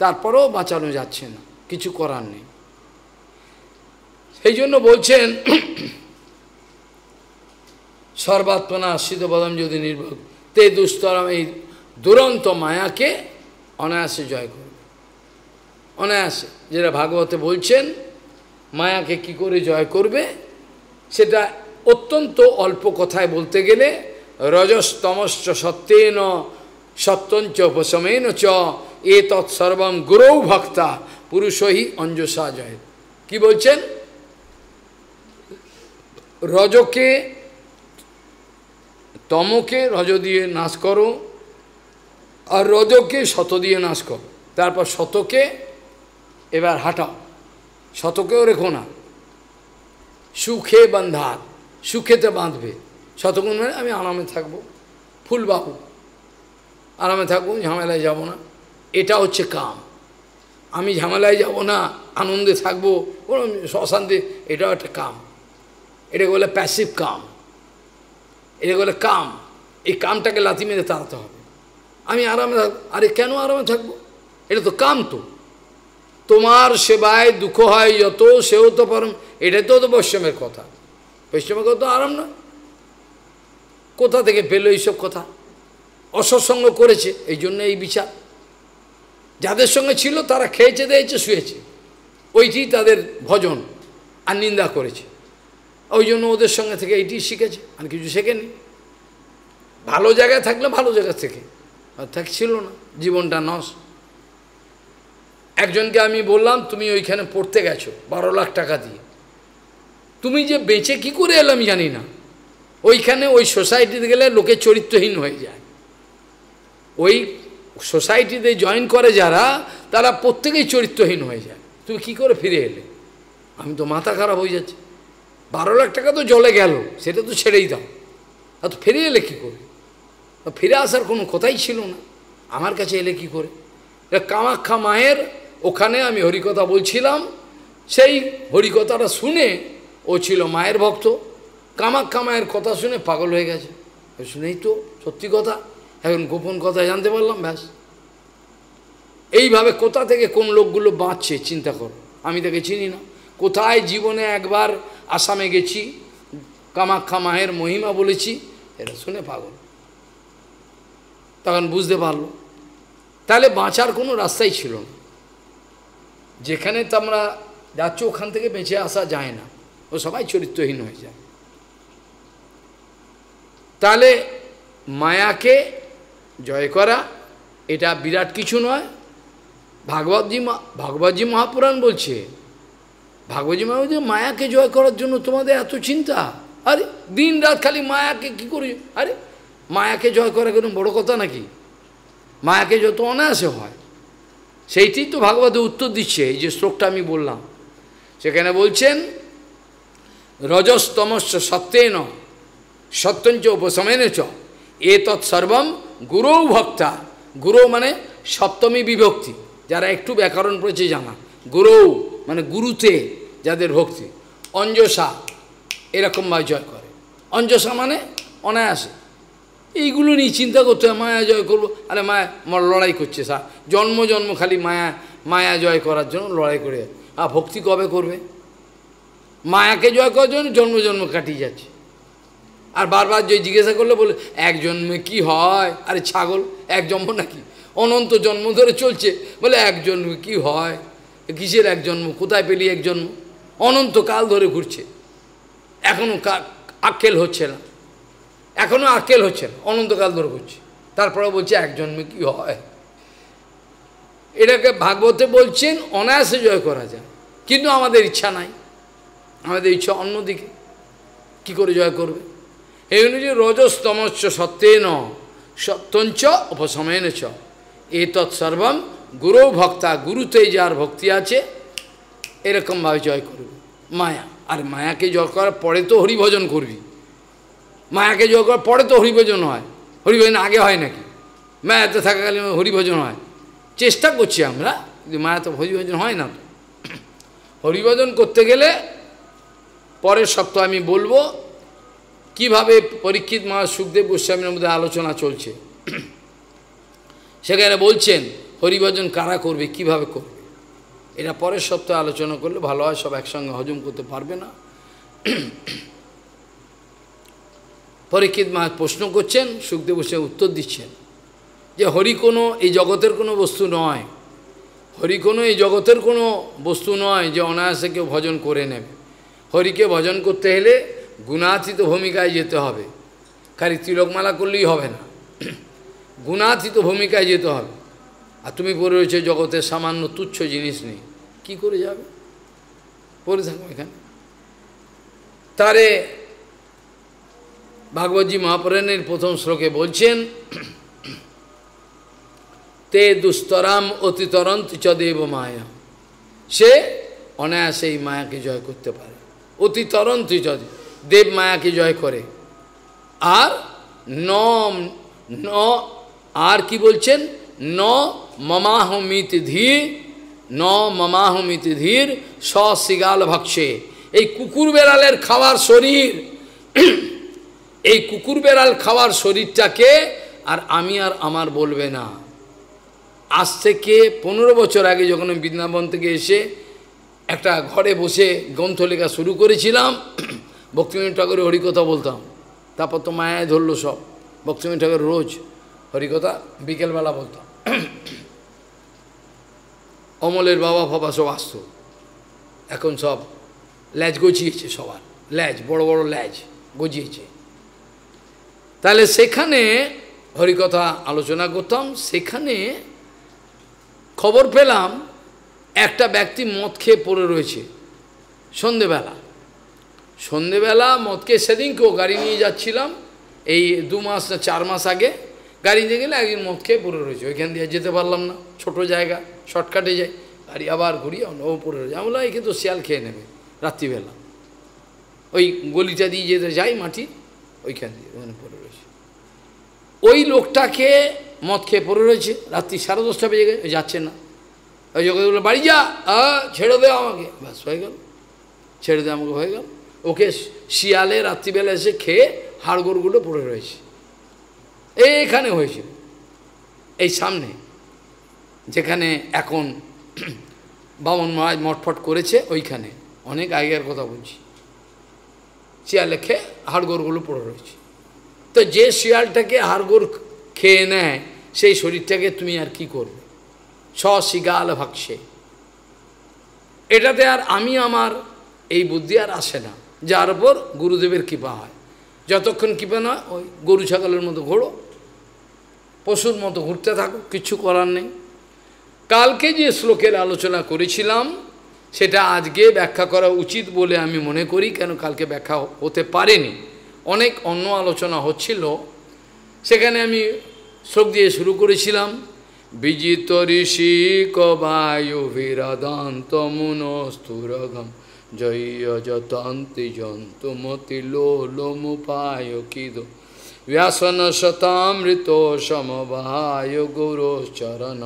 তারপরেও বাঁচানো যাচ্ছে না কিছু করার নেই সেই জন্য বলছেন সর্বাত্মনা আশ্রিত বদম যদি নির্ভর তে দুস্তরম এই দুরন্ত মায়াকে অনায়াসে জয় করবে অনায়াসে যেটা ভাগবতে বলছেন মায়াকে কি করে জয় করবে সেটা অত্যন্ত অল্প কথায় বলতে গেলে রজস্তমশ্চ সত্যেন সত্যঞ্চ উপশমেন চ এ তৎসর্বম গুরৌ ভক্তা পুরুষহি অঞ্জসা জয় কি বলছেন রজকে তমকে রজ দিয়ে নাশ করো আর রজকে শত দিয়ে নাশ করো তারপর শতকে এবার হাঁটাও শতকেও রেখো না সুখে বন্ধাত সুখেতে বাঁধবে শতগুণ মানে আমি আরামে থাকব ফুল বাহু আরামে থাকবো ঝামেলায় যাব না এটা হচ্ছে কাম আমি ঝামেলায় যাব না আনন্দে থাকবো কোনো অশান্তি এটাও একটা কাম এটাকে বলে প্যাসিভ কাম এটাকে বলে কাম এই কামটাকে লাথি মেরে তাড়াতে হবে আমি আরামে থাকবো আরে কেন আরামে থাকবো এটা তো কাম তো তোমার সেবায় দুঃখ হয় যত সেও তো পরম এটাই তো তো বৈষম্যের কথা বৈষ্ণব তো আরাম না কোথা থেকে পেলো এইসব কথা অসৎসঙ্গ করেছে এই জন্য এই বিচার যাদের সঙ্গে ছিল তারা খেয়েছে দেয়েছে শুয়েছে ওইটি তাদের ভজন আর নিন্দা করেছে ওই জন্য ওদের সঙ্গে থেকে এইটি শিখেছে আর কিছু শেখেনি ভালো জায়গায় থাকলে ভালো জায়গা থেকে আর থাক ছিল না জীবনটা নস একজনকে আমি বললাম তুমি ওইখানে পড়তে গেছো বারো লাখ টাকা দিয়ে তুমি যে বেঁচে কি করে এলাম জানি না ওইখানে ওই সোসাইটিতে গেলে লোকে চরিত্রহীন হয়ে যায় ওই সোসাইটিতে জয়েন করে যারা তারা প্রত্যেকেই চরিত্রহীন হয়ে যায় তুমি কি করে ফিরে এলে আমি তো মাথা খারাপ হয়ে যাচ্ছে বারো লাখ টাকা তো জলে গেল সেটা তো ছেড়েই দাও আর তো ফিরে এলে কী করে ফিরে আসার কোনো কথাই ছিল না আমার কাছে এলে কি করে এটা কামাখ্যা মায়ের ওখানে আমি হরিকথা বলছিলাম সেই হরিকথাটা শুনে ও ছিল মায়ের ভক্ত কামাক্ষা মায়ের কথা শুনে পাগল হয়ে গেছে শুনেই তো সত্যি কথা এখন গোপন কথা জানতে পারলাম ব্যাস এইভাবে কোথা থেকে কোন লোকগুলো বাঁচছে চিন্তা করো আমি তাকে চিনি না কোথায় জীবনে একবার আসামে গেছি কামাক্ষা মায়ের মহিমা বলেছি এটা শুনে পাগল তখন বুঝতে পারলো তাহলে বাঁচার কোনো রাস্তাই ছিল না যেখানে তোমরা যাচ্ছ ওখান থেকে বেঁচে আসা যায় না ও সবাই চরিত্রহীন হয়ে যায় তাহলে মায়াকে জয় করা এটা বিরাট কিছু নয় ভাগবতজি ভাগবতী মহাপুরাণ বলছে ভাগবতী মহাপুর মায়াকে জয় করার জন্য তোমাদের এত চিন্তা আরে দিন রাত খালি মায়াকে কি করি আরে মায়াকে জয় করা কোনো বড় কথা নাকি মায়াকে যত অনায়াসে হয় সেইটি তো ভাগবতের উত্তর দিচ্ছে এই যে শ্লোকটা আমি বললাম সেখানে বলছেন রজস্তমস্য সত্যেন সত্যঞ্চ উপশমেন চ এ তৎসর্বম গুরৌ ভক্তা গুরু মানে সপ্তমী বিভক্তি যারা একটু ব্যাকরণ পড়েছে জানা গুরৌ মানে গুরুতে যাদের ভক্তি অঞ্জসা এরকমভাবে জয় করে অঞ্জসা মানে অনায়াসে এইগুলো নিয়ে চিন্তা করতে হয় মায়া জয় করবো আরে মায়া আমার লড়াই করছে স্যার জন্ম জন্ম খালি মায়া মায়া জয় করার জন্য লড়াই করে আর ভক্তি কবে করবে মায়াকে জয় করার জন্য জন্ম জন্ম কাটিয়ে যাচ্ছে আর বারবার যে জিজ্ঞাসা করলে বলে এক জন্মে কি হয় আরে ছাগল এক জন্ম নাকি অনন্ত জন্ম ধরে চলছে বলে এক জন্ম কি হয় কিসের এক জন্ম কোথায় পেলি এক জন্ম অনন্তকাল ধরে ঘুরছে এখনও আক্কেল হচ্ছে না এখনও আক্কেল হচ্ছে না অনন্তকাল ধরে ঘুরছে তারপরে বলছে এক জন্মে কি হয় এটাকে ভাগবতে বলছেন অনায়াসে জয় করা যায় কিন্তু আমাদের ইচ্ছা নাই আমাদের ইচ্ছা অন্যদিকে কি করে জয় করবে এই অনুযায়ী সত্যে সত্যেন সত্যঞ্চ উপশমেন চ এ তৎসর্বম গুরু ভক্তা গুরুতেই যার ভক্তি আছে এরকমভাবে জয় করবে মায়া আর মায়াকে জয় করার পরে তো হরিভজন করবি মায়াকে জয় করার পরে তো হরিভজন হয় হরিভজন আগে হয় নাকি মায়াতে থাকাকালীন হরিভজন হয় চেষ্টা করছি আমরা কিন্তু মায়াতে হরিভজন হয় না তো হরিভজন করতে গেলে পরের সপ্তাহ আমি বলবো কিভাবে পরীক্ষিত মা সুখদেব গোস্বামীর মধ্যে আলোচনা চলছে সেখানে বলছেন হরিভজন কারা করবে কিভাবে করবে এটা পরের সপ্তাহে আলোচনা করলে ভালো হয় সব একসঙ্গে হজম করতে পারবে না পরীক্ষিত মহাজ প্রশ্ন করছেন সুখদেব গোস্বামী উত্তর দিচ্ছেন যে হরি কোনো এই জগতের কোনো বস্তু নয় হরি কোনো এই জগতের কোনো বস্তু নয় যে অনায়াসে কেউ ভজন করে নেবে হরিকে ভজন করতে হলে গুণাতীত ভূমিকায় যেতে হবে খালি তিলকমালা করলেই হবে না গুণাতীত ভূমিকায় যেতে হবে আর তুমি পড়ে রয়েছে জগতের সামান্য তুচ্ছ জিনিস নেই কি করে যাবে পড়ে থাকো এখানে তারে ভাগবতী মহাপ্রাণের প্রথম শ্লোকে বলছেন তে দুস্তরাম অতিতরন্ত চ দেব মায়া সে অনায়াসে এই মায়াকে জয় করতে পারে অতি তরন্তি যদি দেব মায়াকে জয় করে আর ন ন আর কি বলছেন ন মমাহমিত ধীর ন মমাহমিতি ধীর সশিগাল ভক্সে এই কুকুর বেড়ালের খাওয়ার শরীর এই কুকুর বেড়াল খাওয়ার শরীরটাকে আর আমি আর আমার বলবে না আজ থেকে পনেরো বছর আগে যখন আমি বৃন্দাবন থেকে এসে একটা ঘরে বসে গ্রন্থ লেখা শুরু করেছিলাম ভক্তিমী ঠাকুরের হরিকথা বলতাম তারপর তো মায়ায় ধরলো সব ভক্তিমী ঠাকুর রোজ হরিকথা বিকেলবেলা বলতাম অমলের বাবা ফাবা সব আসত এখন সব ল্যাজ গজিয়েছে সবার ল্যাজ বড় বড় ল্যাজ গজিয়েছে তাহলে সেখানে হরিকথা আলোচনা করতাম সেখানে খবর পেলাম একটা ব্যক্তি মদ খেয়ে পড়ে রয়েছে সন্ধেবেলা সন্ধেবেলা সেদিন কেউ গাড়ি নিয়ে যাচ্ছিলাম এই দু মাস না চার মাস আগে গাড়ি নিয়ে গেলে একদিন মদ খেয়ে পড়ে রয়েছে ওইখান দিয়ে যেতে পারলাম না ছোট জায়গা শর্টকাটে যাই গাড়ি আবার ঘুরিয়ে ও পড়ে রয়েছে আমরা এই তো শিয়াল খেয়ে নেবে রাত্রিবেলা ওই গলিটা দিয়ে যেতে যাই মাটি ওইখান দিয়ে ওখানে পড়ে রয়েছে ওই লোকটাকে মদ খেয়ে পড়ে রয়েছে রাত্রি সাড়ে দশটা বেজে গেছে যাচ্ছে না যোগেশ বললো বাড়ি যা ছেড়ে দেওয়া আমাকে ব্যাস হয়ে গেল ছেড়ে দে আমাকে হয়ে গেল ওকে শিয়ালে রাত্রিবেলা এসে খেয়ে হাড়গোড়গুলো পড়ে রয়েছে এইখানে হয়েছিল এই সামনে যেখানে এখন বামন মহারাজ মটফট করেছে ওইখানে অনেক আগের কথা বলছি শিয়ালে খেয়ে হাড়গোড়গুলো পড়ে রয়েছে তো যে শিয়ালটাকে হাড়গোড় খেয়ে নেয় সেই শরীরটাকে তুমি আর কি করবে সিগাল ভাগসে এটাতে আর আমি আমার এই বুদ্ধি আর আসে না যার উপর গুরুদেবের কৃপা হয় যতক্ষণ কৃপা না ওই গরু ছাগলের মতো ঘোড়ো পশুর মতো ঘুরতে থাকো কিছু করার নেই কালকে যে শ্লোকের আলোচনা করেছিলাম সেটা আজকে ব্যাখ্যা করা উচিত বলে আমি মনে করি কেন কালকে ব্যাখ্যা হতে পারেনি অনেক অন্য আলোচনা হচ্ছিল সেখানে আমি শ্লোক দিয়ে শুরু করেছিলাম বিজিত ঋষি বিরাদন্ত মুনস্তুরগম জয় যতন্তি মতি লোলোমুপায় কিদ व्यासन शतामृत समवाय गौरचरण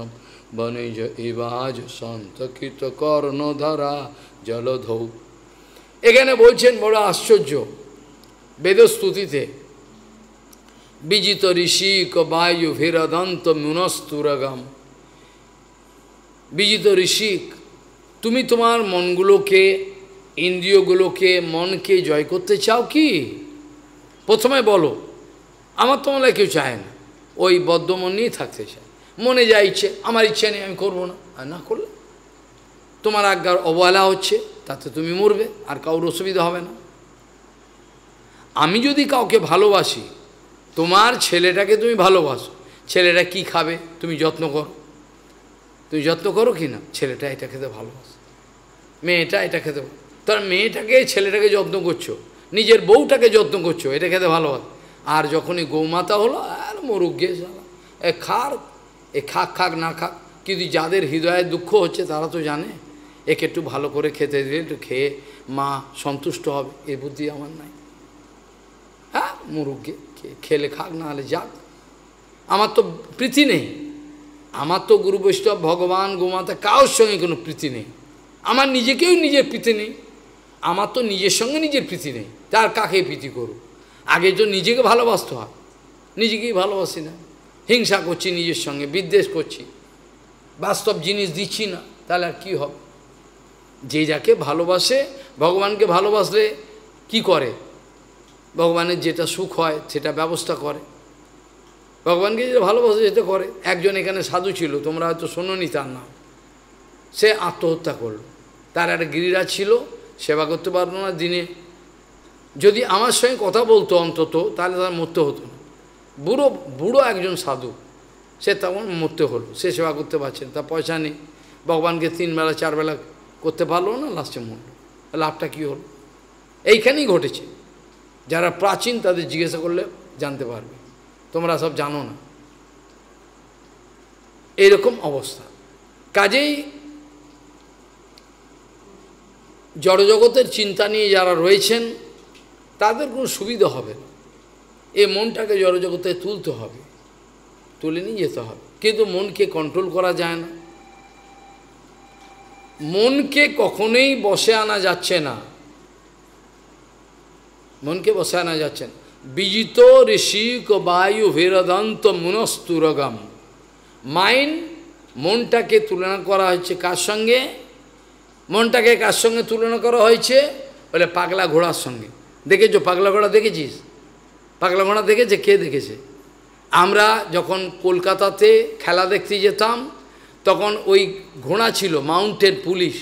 বনিজ इवाज সন্তকিত কর্ণধারা জলধৌ এখানে বলছেন বড় আশ্চর্য বেদস্তুতিতে বিজিত ঋষি কবায়ু ভীরদন্ত মুনস্তুরগম বিজিত ঋষিক তুমি তোমার মনগুলোকে ইন্দ্রিয়গুলোকে মনকে জয় করতে চাও কি প্রথমে বলো আমার তোমরা কেউ চায় না ওই বদ্ধমন নিয়ে থাকতে চায় মনে যা ইচ্ছে আমার ইচ্ছে নেই আমি করবো না আর না করলে তোমার আজ্ঞার অবহেলা হচ্ছে তাতে তুমি মরবে আর কারোর অসুবিধা হবে না আমি যদি কাউকে ভালোবাসি তোমার ছেলেটাকে তুমি ভালোবাসো ছেলেটা কি খাবে তুমি যত্ন করো তুমি যত্ন করো কি না ছেলেটা এটা খেতে ভালোবাসো মেয়েটা এটা খেতে তার মেয়েটাকে ছেলেটাকে যত্ন করছো নিজের বউটাকে যত্ন করছো এটা খেতে ভালোবাসো আর যখনই গৌমাতা হলো আর মরুক গিয়ে এ খার এ খাক খাক না খাক কিন্তু যাদের হৃদয়ে দুঃখ হচ্ছে তারা তো জানে একে একটু ভালো করে খেতে দিলে একটু খেয়ে মা সন্তুষ্ট হবে এ বুদ্ধি আমার নাই হ্যাঁ মুরুগ্গে খেলে খাক না হলে যাক আমার তো প্রীতি নেই আমার তো গুরু বৈষ্ণব ভগবান গোমাতা কারোর সঙ্গে কোনো প্রীতি নেই আমার নিজেকেও নিজের প্রীতি নেই আমার তো নিজের সঙ্গে নিজের প্রীতি নেই তার কাকে প্রীতি করুক আগে তো নিজেকে ভালোবাসতে হয় নিজেকেই ভালোবাসি না হিংসা করছি নিজের সঙ্গে বিদ্বেষ করছি বাস্তব জিনিস দিচ্ছি না তাহলে আর কী হবে যে যাকে ভালোবাসে ভগবানকে ভালোবাসলে কি করে ভগবানের যেটা সুখ হয় সেটা ব্যবস্থা করে ভগবানকে যেটা ভালোবাসে যেটা করে একজন এখানে সাধু ছিল তোমরা হয়তো শোনোনি তার নাম সে আত্মহত্যা করল তার একটা গিরিরা ছিল সেবা করতে পারলো না দিনে যদি আমার সঙ্গে কথা বলতো অন্তত তাহলে তার মরতে হতো না বুড়ো বুড়ো একজন সাধু সে তেমন মরতে হলো সে সেবা করতে পারছে না তার পয়সা নেই ভগবানকে তিনবেলা চারবেলা করতে পারলো না লাস্টে মরল লাভটা কী হলো এইখানেই ঘটেছে যারা প্রাচীন তাদের জিজ্ঞাসা করলে জানতে পারবে তোমরা সব জানো না এরকম অবস্থা কাজেই জড়জগতের চিন্তা নিয়ে যারা রয়েছেন তাদের কোনো সুবিধা হবে না এই মনটাকে জড়জগতে তুলতে হবে তুলে নিয়ে যেতে হবে কিন্তু মনকে কন্ট্রোল করা যায় না মনকে কখনোই বসে আনা যাচ্ছে না মনকে বসানো যাচ্ছেন বিজিত ঋষিক বায়ু ভিরদন্ত মুনস্তুরগম মাইন মনটাকে তুলনা করা হয়েছে কার সঙ্গে মনটাকে কার সঙ্গে তুলনা করা হয়েছে বলে পাগলা ঘোড়ার সঙ্গে দেখেছো পাগলা ঘোড়া দেখেছিস পাগলা ঘোড়া দেখেছে কে দেখেছে আমরা যখন কলকাতাতে খেলা দেখতে যেতাম তখন ওই ঘোড়া ছিল মাউন্টেন পুলিশ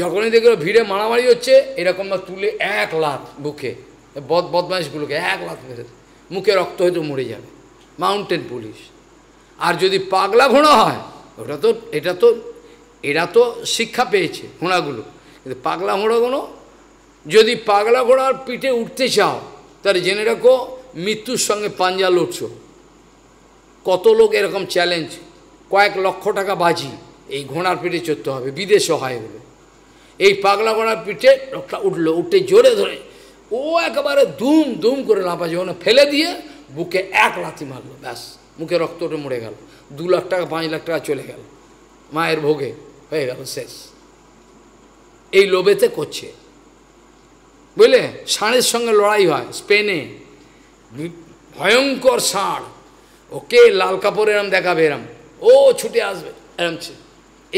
যখনই দেখলো ভিড়ে মারামারি হচ্ছে এরকম তুলে এক লাখ বুকে বদ বদমাইশগুলোকে এক লাত মেরে মুখে রক্ত হয়তো মরে যাবে মাউন্টেন পুলিশ আর যদি পাগলা ঘোড়া হয় ওটা তো এটা তো এরা তো শিক্ষা পেয়েছে ঘোড়াগুলো কিন্তু পাগলা ঘোড়াগুলো যদি পাগলা ঘোড়ার পিঠে উঠতে চাও তাহলে জেনে রাখো মৃত্যুর সঙ্গে পাঞ্জা লড়ছ কত লোক এরকম চ্যালেঞ্জ কয়েক লক্ষ টাকা বাজি এই ঘোড়ার পিঠে চড়তে হবে বিদেশে হয় এগুলো এই পাগলা ঘোড়ার পিঠে লোকটা উঠলো উঠে জোরে ধরে ও একেবারে ধুম ধুম করে লাফাচ্ছে ওখানে ফেলে দিয়ে বুকে এক লাথি মারলো ব্যাস মুখে রক্তটা মরে গেল দু লাখ টাকা পাঁচ লাখ টাকা চলে গেল মায়ের ভোগে হয়ে গেল শেষ এই লোভেতে করছে বুঝলে ষাঁড়ের সঙ্গে লড়াই হয় স্পেনে ভয়ঙ্কর ষাঁড় ওকে লাল কাপড় এরম দেখাবে এরম ও ছুটে আসবে এরম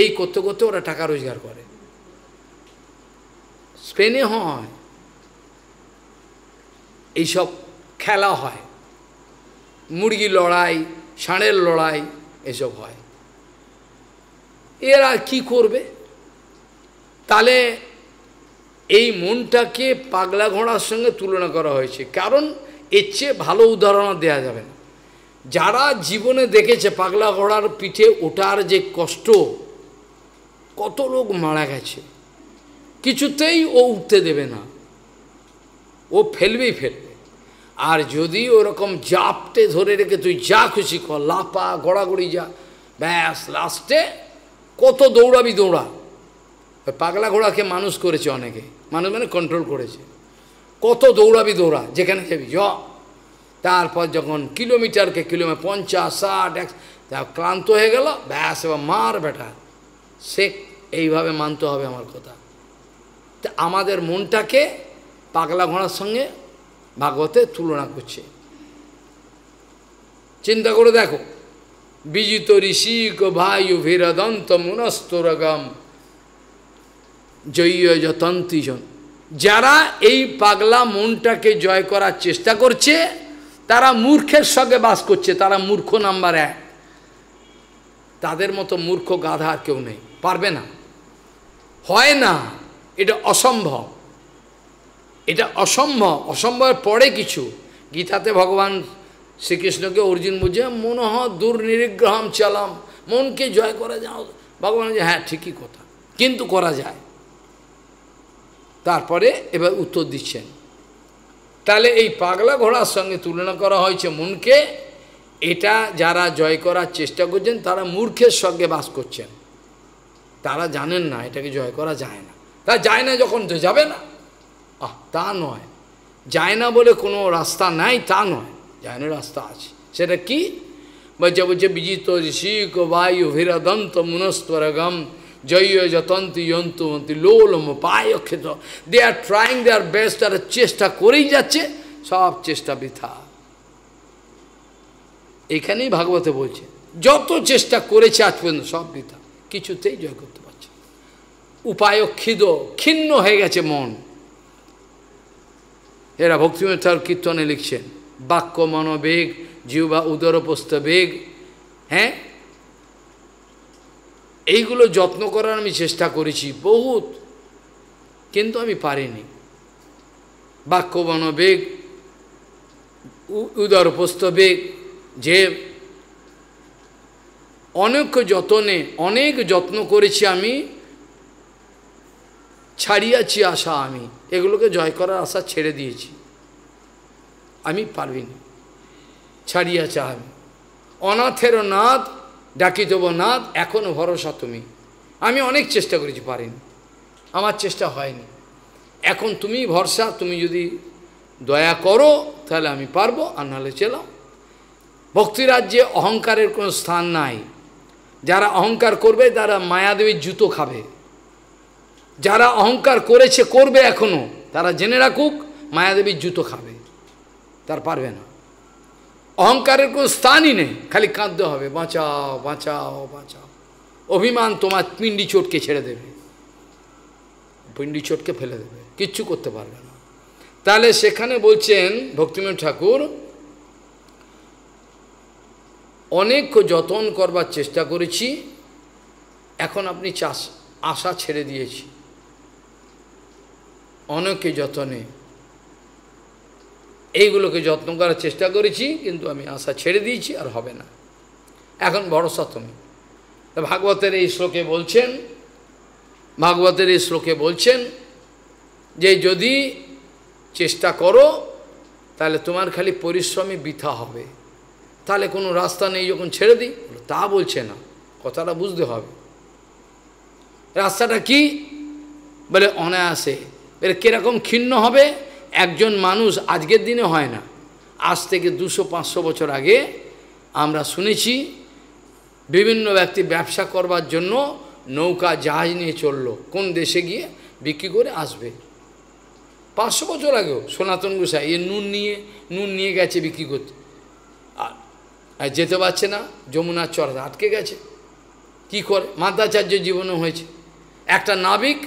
এই করতে করতে ওরা টাকা রোজগার করে স্পেনে হয় এইসব খেলা হয় মুরগি লড়াই ষাঁড়ের লড়াই এসব হয় এরা কি করবে তাহলে এই মনটাকে পাগলা ঘোড়ার সঙ্গে তুলনা করা হয়েছে কারণ এর চেয়ে ভালো উদাহরণ দেয়া যাবে না যারা জীবনে দেখেছে পাগলা ঘোড়ার পিঠে ওঠার যে কষ্ট কত লোক মারা গেছে কিছুতেই ও উঠতে দেবে না ও ফেলবেই ফেলবে আর যদি ওরকম জাপটে ধরে রেখে তুই যা খুশি কর লাপা গড়াগড়ি যা ব্যাস লাস্টে কত দৌড়াবি দৌড়া পাগলা ঘোড়াকে মানুষ করেছে অনেকে মানুষ মানে কন্ট্রোল করেছে কত দৌড়াবি দৌড়া যেখানে যাবি জ তারপর যখন কিলোমিটারকে কিলোমিটার পঞ্চাশ ষাট এক ক্লান্ত হয়ে গেল ব্যাস এবার মার বেটা সে এইভাবে মানতে হবে আমার কথা তা আমাদের মনটাকে পাগলা ঘোড়ার সঙ্গে ভাগবতের তুলনা করছে চিন্তা করে দেখো বিজিত ঋষি ভাই ভীরদন্ত মুনস্তরগম জয়ীয় যারা এই পাগলা মনটাকে জয় করার চেষ্টা করছে তারা মূর্খের সঙ্গে বাস করছে তারা মূর্খ নাম্বার এক তাদের মতো মূর্খ গাধা কেউ নেই পারবে না হয় না এটা অসম্ভব এটা অসম্ভব অসম্ভবের পরে কিছু গীতাতে ভগবান শ্রীকৃষ্ণকে অর্জুন বুঝে মনহ দুর্নিরিগ্রহম চালাম মনকে জয় করা যাও ভগবান যে হ্যাঁ ঠিকই কথা কিন্তু করা যায় তারপরে এবার উত্তর দিচ্ছেন তাহলে এই পাগলা ঘোড়ার সঙ্গে তুলনা করা হয়েছে মনকে এটা যারা জয় করার চেষ্টা করছেন তারা মূর্খের সঙ্গে বাস করছেন তারা জানেন না এটাকে জয় করা যায় না তা যায় না যখন তো যাবে না আহ তা নয় যায় না বলে কোনো রাস্তা নাই তা নয় যায় না রাস্তা আছে সেটা কি বলছে বলছে বিজিত ঋষিক বায়ু ভিরদন্ত মুনস্তরগম জয় যতন্তি যন্তুমন্তী লোলম পায় অক্ষেত দে are trying they R best আর চেষ্টা করেই যাচ্ছে সব চেষ্টা বৃথা এখানেই ভাগবতে বলছে যত চেষ্টা করেছে আজ পর্যন্ত সব বৃথা কিছুতেই জয় করতে পারছে উপায় ক্ষিদ ক্ষিন্ন হয়ে গেছে মন এরা ভক্তিমচার কীর্তনে লিখছেন বাক্য মনোবেগ জীব বা উদরপস্থ বেগ হ্যাঁ এইগুলো যত্ন করার আমি চেষ্টা করেছি বহুত কিন্তু আমি পারিনি বাক্য মনোবেগ উদরপস্থ বেগ যে অনেক যতনে অনেক যত্ন করেছি আমি ছাড়িয়াছি আশা আমি এগুলোকে জয় করার আশা ছেড়ে দিয়েছি আমি পারবি না ছাড়িয়াছি আমি অনাথের নাথ ডাকি দেবো নাথ এখনও ভরসা তুমি আমি অনেক চেষ্টা করেছি পারিনি আমার চেষ্টা হয়নি এখন তুমি ভরসা তুমি যদি দয়া করো তাহলে আমি পারবো আর নাহলে চেলাম ভক্তিরাজ্যে অহংকারের কোনো স্থান নাই যারা অহংকার করবে তারা মায়াদেবীর জুতো খাবে যারা অহংকার করেছে করবে এখনও তারা জেনে রাখুক মায়াদেবীর জুতো খাবে তার পারবে না অহংকারের কোনো স্থানই নেই খালি কাঁদতে হবে বাঁচাও বাঁচাও বাঁচাও অভিমান তোমার পিন্ডি চোটকে ছেড়ে দেবে পিন্ডি চোটকে ফেলে দেবে কিচ্ছু করতে পারবে না তাহলে সেখানে বলছেন ভক্তিময় ঠাকুর অনেক যতন করবার চেষ্টা করেছি এখন আপনি চাষ আশা ছেড়ে দিয়েছি অনেকে যত্নে এইগুলোকে যত্ন করার চেষ্টা করেছি কিন্তু আমি আশা ছেড়ে দিয়েছি আর হবে না এখন বড় তুমি ভাগবতের এই শ্লোকে বলছেন ভাগবতের এই শ্লোকে বলছেন যে যদি চেষ্টা করো তাহলে তোমার খালি পরিশ্রমে বৃথা হবে তাহলে কোনো রাস্তা নেই যখন ছেড়ে দিই তা বলছে না কথাটা বুঝতে হবে রাস্তাটা কি বলে অনায়াসে এর কীরকম ক্ষীণ হবে একজন মানুষ আজকের দিনে হয় না আজ থেকে দুশো পাঁচশো বছর আগে আমরা শুনেছি বিভিন্ন ব্যক্তি ব্যবসা করবার জন্য নৌকা জাহাজ নিয়ে চলল কোন দেশে গিয়ে বিক্রি করে আসবে পাঁচশো বছর আগেও সনাতন গোসাই এ নুন নিয়ে নুন নিয়ে গেছে বিক্রি করতে আর যেতে পারছে না যমুনার চড়াতে আটকে গেছে কি করে মাদ্রাচার্য জীবনও হয়েছে একটা নাবিক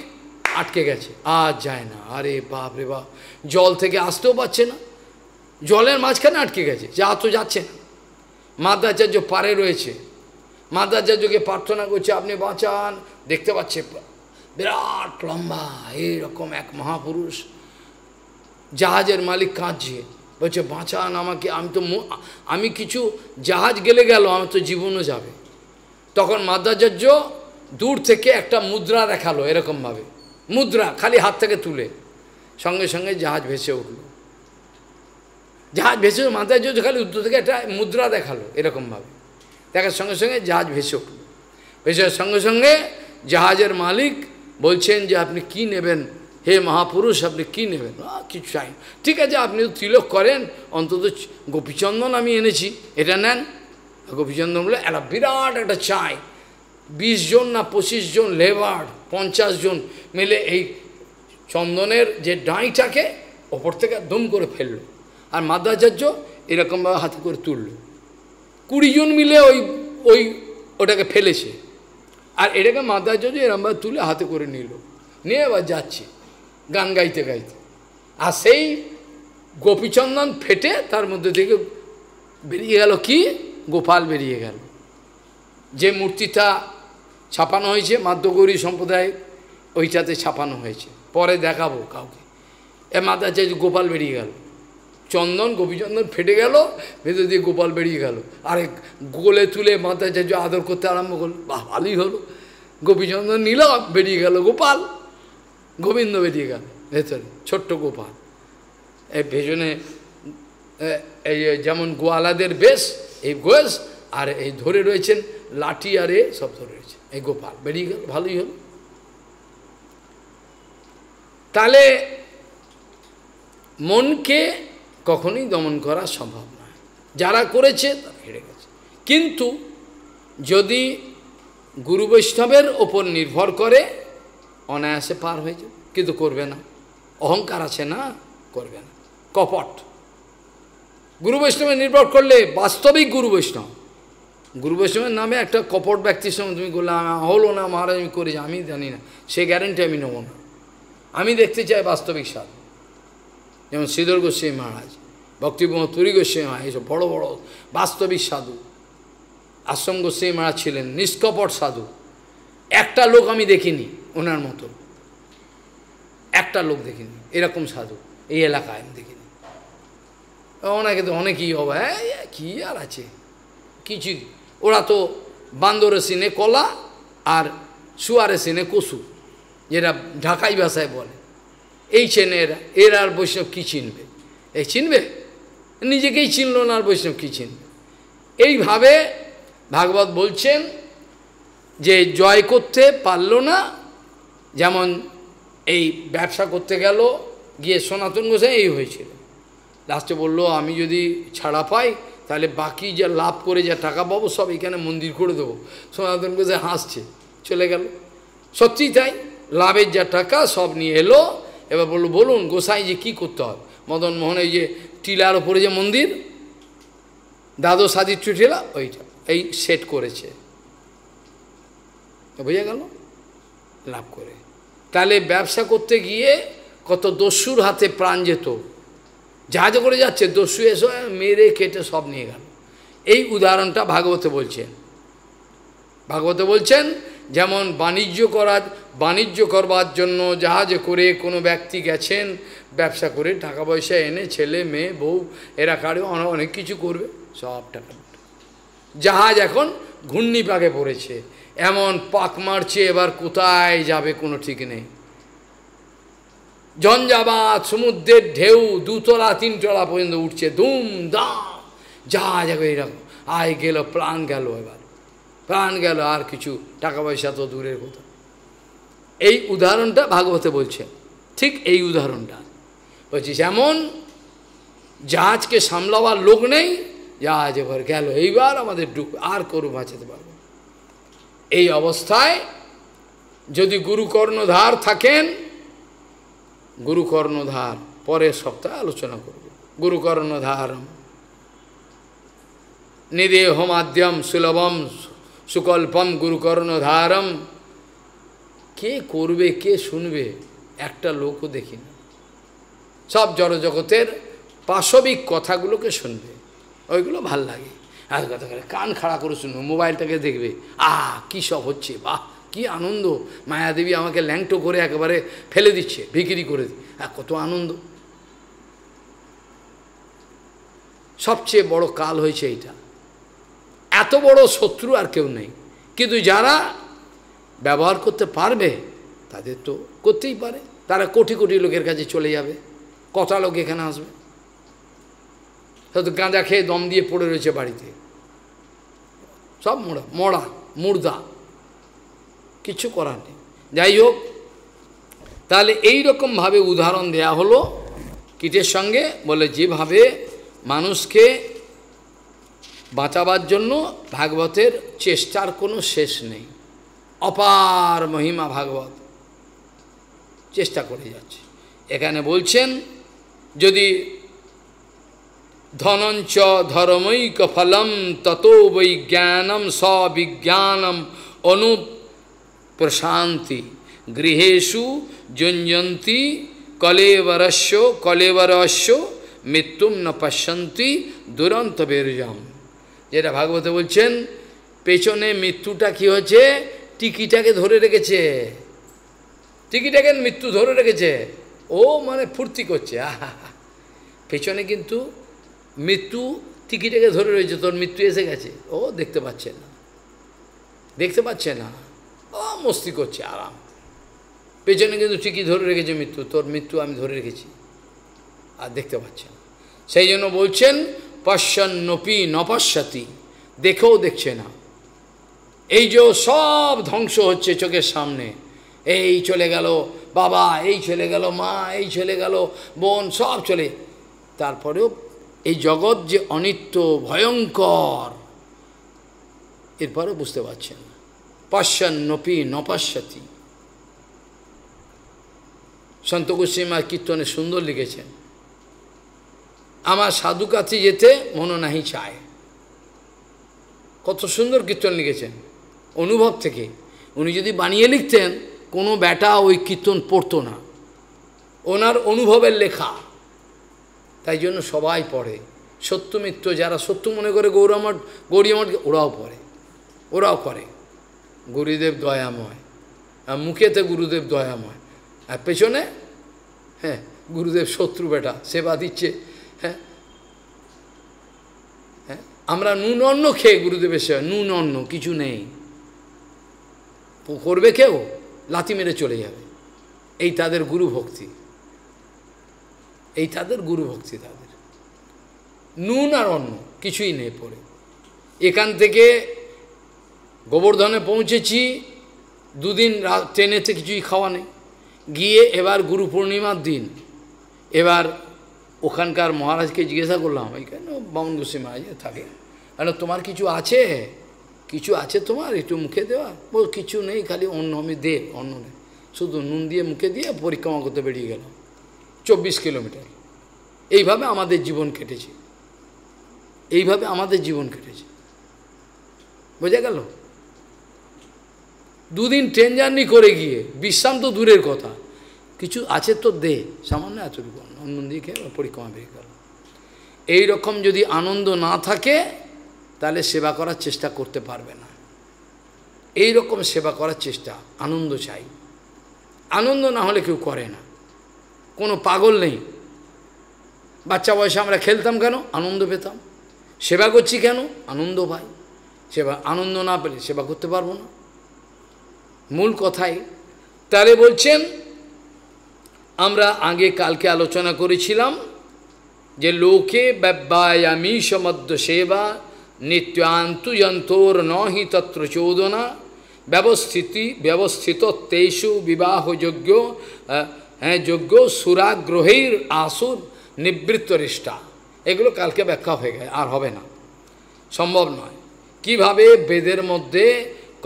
আটকে গেছে আর যায় না আরে বাপ রে বাপ জল থেকে আসতেও পারছে না জলের মাঝখানে আটকে গেছে যা তো যাচ্ছে না মাদ্রাচার্য পারে রয়েছে মাদ্রাচার্যকে প্রার্থনা করছে আপনি বাঁচান দেখতে পাচ্ছে বিরাট লম্বা এইরকম এক মহাপুরুষ জাহাজের মালিক কাঁদছে বলছে বাঁচান আমাকে আমি তো আমি কিছু জাহাজ গেলে গেল আমার তো জীবনও যাবে তখন মাদ্রাচার্য দূর থেকে একটা মুদ্রা দেখালো এরকমভাবে মুদ্রা খালি হাত থেকে তুলে সঙ্গে সঙ্গে জাহাজ ভেসে উঠল জাহাজ ভেসে মাথায় যদি খালি উত্তর থেকে একটা মুদ্রা দেখালো এরকমভাবে দেখার সঙ্গে সঙ্গে জাহাজ ভেসে উঠল ভেসে সঙ্গে সঙ্গে জাহাজের মালিক বলছেন যে আপনি কি নেবেন হে মহাপুরুষ আপনি কি নেবেন কিছু চাই ঠিক আছে আপনি তিলক করেন অন্তত গোপীচন্দন আমি এনেছি এটা নেন গোপীচন্দন বলে এরা বিরাট একটা চায় বিশ জন না পঁচিশ জন লেবার পঞ্চাশ জন মিলে এই চন্দনের যে ডাঁইটাকে ওপর থেকে দম করে ফেললো আর মাদ্রাচার্য এরকমভাবে হাতে করে তুলল কুড়ি জন মিলে ওই ওই ওটাকে ফেলেছে আর এটাকে মাদ্রাচার্য এরমভাবে তুলে হাতে করে নিল নিয়ে আবার যাচ্ছে গান গাইতে গাইতে আর সেই গোপীচন্দন ফেটে তার মধ্যে থেকে বেরিয়ে গেল কি গোপাল বেরিয়ে গেল যে মূর্তিটা ছাপানো হয়েছে মাধ্যগৌরী সম্প্রদায় ওইটাতে ছাপানো হয়েছে পরে দেখাবো কাউকে এ মাথা চাই গোপাল বেরিয়ে গেল চন্দন গোপীচন্দন ফেটে গেল ভেতর দিয়ে গোপাল বেরিয়ে গেল আরে গোলে তুলে মাথা চাই আদর করতে আরম্ভ করলো বা ভালোই হলো গোপীচন্দন নিল বেরিয়ে গেল গোপাল গোবিন্দ বেরিয়ে গেল ভেতরে ছোট্ট গোপাল এই ভেজনে এই যেমন গোয়ালাদের বেশ এই গোয়েস আর এই ধরে রয়েছেন লাঠি আর এ সব ধরে রয়েছে এই গোপাল বেরিয়ে গেল ভালোই হল তাহলে মনকে কখনোই দমন করা সম্ভব নয় যারা করেছে তারা হেরে গেছে কিন্তু যদি গুরু বৈষ্ণবের ওপর নির্ভর করে অনায়াসে পার হয়ে যাবে কিন্তু করবে না অহংকার আছে না করবে না কপট গুরু বৈষ্ণবে নির্ভর করলে বাস্তবিক গুরু বৈষ্ণব গুরু বৈষ্ণবের নামে একটা কপট ব্যক্তির সঙ্গে তুমি করলে হলো না মহারাজ আমি করেছি আমি জানি না সে গ্যারেন্টি আমি নেব না আমি দেখতে চাই বাস্তবিক স্বাদ যেমন শ্রীধর গোস্বামী মহারাজ ভক্তিপ্রমোদ তুরি গোস্বামী মহারাজ এইসব বড়ো বড়ো বাস্তবিক সাধু আশ্রম গোস্বামী মহারাজ ছিলেন নিষ্কপট সাধু একটা লোক আমি দেখিনি ওনার মতো একটা লোক দেখিনি এরকম সাধু এই এলাকায় আমি দেখিনি ওনাকে তো অনেকেই হবে হ্যাঁ কী আর আছে কিছু ওরা তো বান্দরে সিনে কলা আর সুয়ারে সিনে কসু যেটা ঢাকাই ভাষায় বলে এই চেনে এরা এরা আর বৈষ্ণব কী চিনবে এই চিনবে নিজেকেই চিনল না আর বৈষ্ণব কী চিনবে এইভাবে ভাগবত বলছেন যে জয় করতে পারল না যেমন এই ব্যবসা করতে গেল গিয়ে সনাতন গোসাই এই হয়েছিল লাস্টে বলল আমি যদি ছাড়া পাই তাহলে বাকি যা লাভ করে যা টাকা পাবো সব এখানে মন্দির করে দেবো সনাতন গোসাই হাসছে চলে গেল সত্যিই তাই লাভের যা টাকা সব নিয়ে এলো এবার বললো বলুন গোসাই যে কী করতে হবে মদন মোহন এই যে টিলার ওপরে যে মন্দির দাদু আদিত্য টিলা ওইটা এই সেট করেছে বোঝা গেল লাভ করে তাহলে ব্যবসা করতে গিয়ে কত দস্যুর হাতে প্রাণ যেত জাহাজে করে যাচ্ছে দস্যু এসো হ্যাঁ, মেরে কেটে সব নিয়ে গেল এই উদাহরণটা ভাগবতে বলছেন ভাগবতে বলছেন যেমন বাণিজ্য করার বাণিজ্য করবার জন্য জাহাজে করে কোনো ব্যক্তি গেছেন ব্যবসা করে টাকা পয়সা এনে ছেলে মেয়ে বউ এরা কারে অনেক কিছু করবে সব টাকা জাহাজ এখন ঘূর্ণিপাকে পড়েছে এমন পাক মারছে এবার কোথায় যাবে কোনো ঠিক নেই জঞ্জাবাদ সমুদ্রের ঢেউ দুতলা তিনতলা পর্যন্ত উঠছে দুম দাম যা যাবে এরকম আয় গেল প্রাণ গেল এবার প্রাণ গেল আর কিছু টাকা পয়সা তো দূরের কথা এই উদাহরণটা ভাগবতে বলছে ঠিক এই উদাহরণটা বলছি যেমন জাহাজকে সামলাবার লোক নেই জাহাজ এবার গেল এইবার আমাদের ডুব আর করু বাঁচাতে পারব এই অবস্থায় যদি গুরুকর্ণধার থাকেন গুরুকর্ণধার পরের সপ্তাহে আলোচনা করব নিদেহ নিদেহমাদ্যম সুলভম সুকল্পম গুরুকর্ণধারম কে করবে কে শুনবে একটা লোকও দেখি না সব জড়জগতের পাশবিক কথাগুলোকে শুনবে ওইগুলো ভাল লাগে আর কথা কান খাড়া করে শুনবে মোবাইলটাকে দেখবে আহ কী সব হচ্ছে বাহ কি আনন্দ মায়াদেবী আমাকে ল্যাংটো করে একেবারে ফেলে দিচ্ছে বিক্রি করে আর কত আনন্দ সবচেয়ে বড় কাল হয়েছে এইটা এত বড় শত্রু আর কেউ নেই কিন্তু যারা ব্যবহার করতে পারবে তাদের তো করতেই পারে তারা কোটি কোটি লোকের কাছে চলে যাবে কটা লোক এখানে আসবে হয়তো গাঁজা খেয়ে দম দিয়ে পড়ে রয়েছে বাড়িতে সব মোড়া মোড়া মুর্দা কিছু করার নেই যাই হোক তাহলে এইরকমভাবে উদাহরণ দেয়া হলো কীটের সঙ্গে বলে যেভাবে মানুষকে বাঁচাবার জন্য ভাগবতের চেষ্টার কোনো শেষ নেই অপার মহিমা ভাগবত চেষ্টা করে যাচ্ছে এখানে বলছেন যদি ধনঞ্চ ধর্মৈক ফলম তত বৈজ্ঞানম বিজ্ঞানম অনুপ প্রশান্তি গৃহেশু যুঞ্জন্তি কলেবরস্য কলেবরস্য মৃত্যুম ন পশ্যন্তি দুরন্ত বেরুজাম যেটা ভাগবত বলছেন পেছনে মৃত্যুটা কি হচ্ছে টিকিটাকে ধরে রেখেছে টিকিটাকে মৃত্যু ধরে রেখেছে ও মানে ফুর্তি করছে আহা পেছনে কিন্তু মৃত্যু টিকিটাকে ধরে রয়েছে তোর মৃত্যু এসে গেছে ও দেখতে পাচ্ছে না দেখতে পাচ্ছে না মস্তি করছে আরাম পেছনে কিন্তু ঠিকই ধরে রেখেছে মৃত্যু তোর মৃত্যু আমি ধরে রেখেছি আর দেখতে পাচ্ছেন সেই জন্য বলছেন নপি নপশ্যতি দেখেও দেখছে না এই যে সব ধ্বংস হচ্ছে চোখের সামনে এই চলে গেল বাবা এই চলে গেল মা এই চলে গেল বোন সব চলে তারপরেও এই জগৎ যে অনিত্য ভয়ঙ্কর এরপরে বুঝতে পারছেন পশ্যন্নপি নপশ্যতি সন্ত গোস্বীমা কীর্তনে সুন্দর লিখেছেন আমার সাধু কাছে যেতে মন নাহি চায় কত সুন্দর কীর্তন লিখেছেন অনুভব থেকে উনি যদি বানিয়ে লিখতেন কোনো ব্যাটা ওই কীর্তন পড়তো না ওনার অনুভবের লেখা তাই জন্য সবাই পড়ে সত্য মিত্র যারা সত্য মনে করে গৌরামঠ গৌরীমঠকে ওরাও পড়ে ওরাও করে গুরুদেব দয়াময় আর মুখেতে গুরুদেব দয়াময় আর পেছনে হ্যাঁ গুরুদেব শত্রু বেটা সেবা দিচ্ছে হ্যাঁ হ্যাঁ আমরা নুন অন্ন খেয়ে গুরুদেবের সেবা নুন অন্ন কিছু নেই করবে কেউ লাথি মেরে চলে যাবে এই তাদের গুরু ভক্তি এই তাদের গুরু ভক্তি তাদের নুন আর অন্ন কিছুই নেই পড়ে এখান থেকে গোবর্ধনে পৌঁছেছি দুদিন ট্রেনেতে কিছুই খাওয়া নেই গিয়ে এবার গুরু পূর্ণিমার দিন এবার ওখানকার মহারাজকে জিজ্ঞাসা করলাম ওই কেন বামন গোস্বী মহারাজ থাকে কেন তোমার কিছু আছে কিছু আছে তোমার একটু মুখে দেওয়া ও কিছু নেই খালি অন্ন আমি দে অন্য নেই শুধু নুন দিয়ে মুখে দিয়ে পরিক্রমা করতে বেরিয়ে গেলাম চব্বিশ কিলোমিটার এইভাবে আমাদের জীবন কেটেছে এইভাবে আমাদের জীবন কেটেছে বোঝা গেল দুদিন ট্রেন জার্নি করে গিয়ে বিশ্রাম তো দূরের কথা কিছু আছে তো দে সামান্য আচরণ অন্য দিকে পরিক্রমা বেরিয়ে গেল এইরকম যদি আনন্দ না থাকে তাহলে সেবা করার চেষ্টা করতে পারবে না এই রকম সেবা করার চেষ্টা আনন্দ চাই আনন্দ না হলে কেউ করে না কোনো পাগল নেই বাচ্চা বয়সে আমরা খেলতাম কেন আনন্দ পেতাম সেবা করছি কেন আনন্দ পাই সেবা আনন্দ না পেলে সেবা করতে পারবো না মূল কথাই তারে বলছেন আমরা আগে কালকে আলোচনা করেছিলাম যে লোকে ব্যব্যায়ামীশ মদ্য সেবা নিত্যান্তুযন্তোর নহি তত্র চোদনা ব্যবস্থিতি ব্যবস্থিত তেষু বিবাহযোগ্য হ্যাঁ যোগ্য সুরাগ্রহীর আসুর নিবৃত্তরিষ্ঠা এগুলো কালকে ব্যাখ্যা হয়ে গেছে আর হবে না সম্ভব নয় কিভাবে বেদের মধ্যে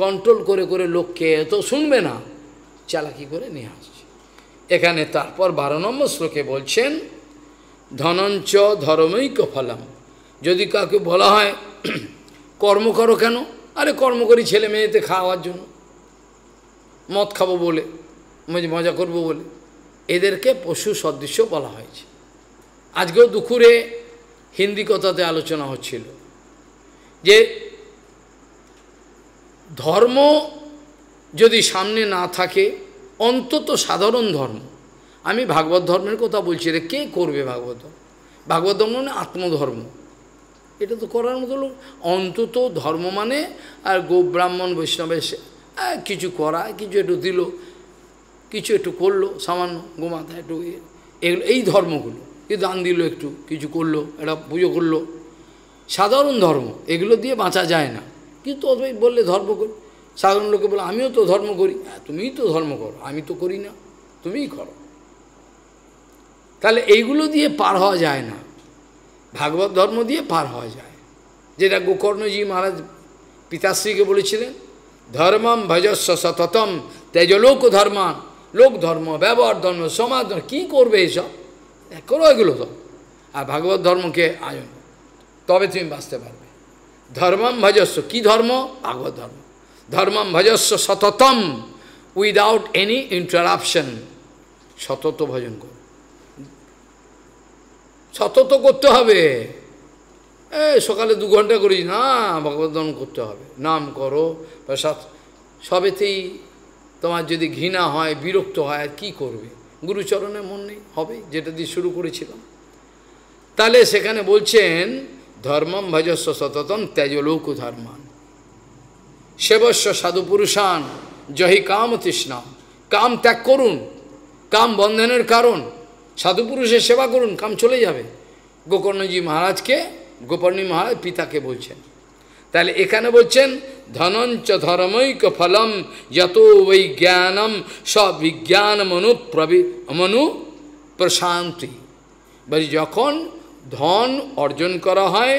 কন্ট্রোল করে করে লোককে এত শুনবে না চালাকি করে নিয়ে আসছে এখানে তারপর বারো নম্বর শ্লোকে বলছেন ধনঞ্চ ধর্মৈক ফলাম যদি কাউকে বলা হয় কর্ম করো কেন আরে কর্ম করি ছেলে মেয়েতে খাওয়ার জন্য মদ খাবো বলে মজা করব বলে এদেরকে পশু সদৃশ্য বলা হয়েছে আজকেও দুপুরে হিন্দি কথাতে আলোচনা হচ্ছিল যে ধর্ম যদি সামনে না থাকে অন্তত সাধারণ ধর্ম আমি ভাগবত ধর্মের কথা বলছি রে কে করবে ভাগবত ভাগবত ধর্ম মানে আত্মধর্ম এটা তো করার মতো লোক অন্তত ধর্ম মানে আর গো ব্রাহ্মণ সে কিছু করা কিছু একটু দিল কিছু একটু করলো সামান্য গোমাতা একটু এগুলো এই ধর্মগুলো কি দান দিল একটু কিছু করলো এটা পুজো করলো সাধারণ ধর্ম এগুলো দিয়ে বাঁচা যায় না কিন্তু অদ্বৈত বললে ধর্ম করি সাধারণ লোকে বলে আমিও তো ধর্ম করি হ্যাঁ তুমিই তো ধর্ম করো আমি তো করি না তুমিই করো তাহলে এইগুলো দিয়ে পার হওয়া যায় না ভাগবত ধর্ম দিয়ে পার হওয়া যায় যেটা গোকর্ণজি মহারাজ পিতাশ্রীকে বলেছিলেন ধর্মম ভজস্ব সততম তেজলোক ধর্মান লোক ধর্ম ব্যবহার ধর্ম সমাজ ধর্ম কী করবে এইসব করো এগুলো তো আর ভাগবত ধর্মকে আয়োজন তবে তুমি বাঁচতে পারবে ধর্মম ভজস্ব কি ধর্ম ভাগবত ধর্ম ধর্মম ভজস্ব সততম উইদাউট এনি ইন্টারাপশন সতত ভজন কর সতত করতে হবে এ সকালে দু ঘন্টা করিস না ভগবত ধর্ম করতে হবে নাম করো সবেতেই তোমার যদি ঘৃণা হয় বিরক্ত হয় আর কী করবে গুরুচরণের মন নেই হবে যেটা দিয়ে শুরু করেছিলাম তাহলে সেখানে বলছেন ধর্মম ভজস্ব সততম ত্যাজলোক ধর্মান সেবস্ব সাধুপুরুষান জহি কাম তৃষ্ণাম কাম ত্যাগ করুন কাম বন্ধনের কারণ সাধুপুরুষের সেবা করুন কাম চলে যাবে গোকর্ণজি মহারাজকে গোপর্ণী মহারাজ পিতাকে বলছেন তাহলে এখানে বলছেন ধনঞ্চ ধর্মৈক ফলম যত বৈ জ্ঞানম সবিজ্ঞান মনু প্রবি মনু প্রশান্তি যখন ধন অর্জন করা হয়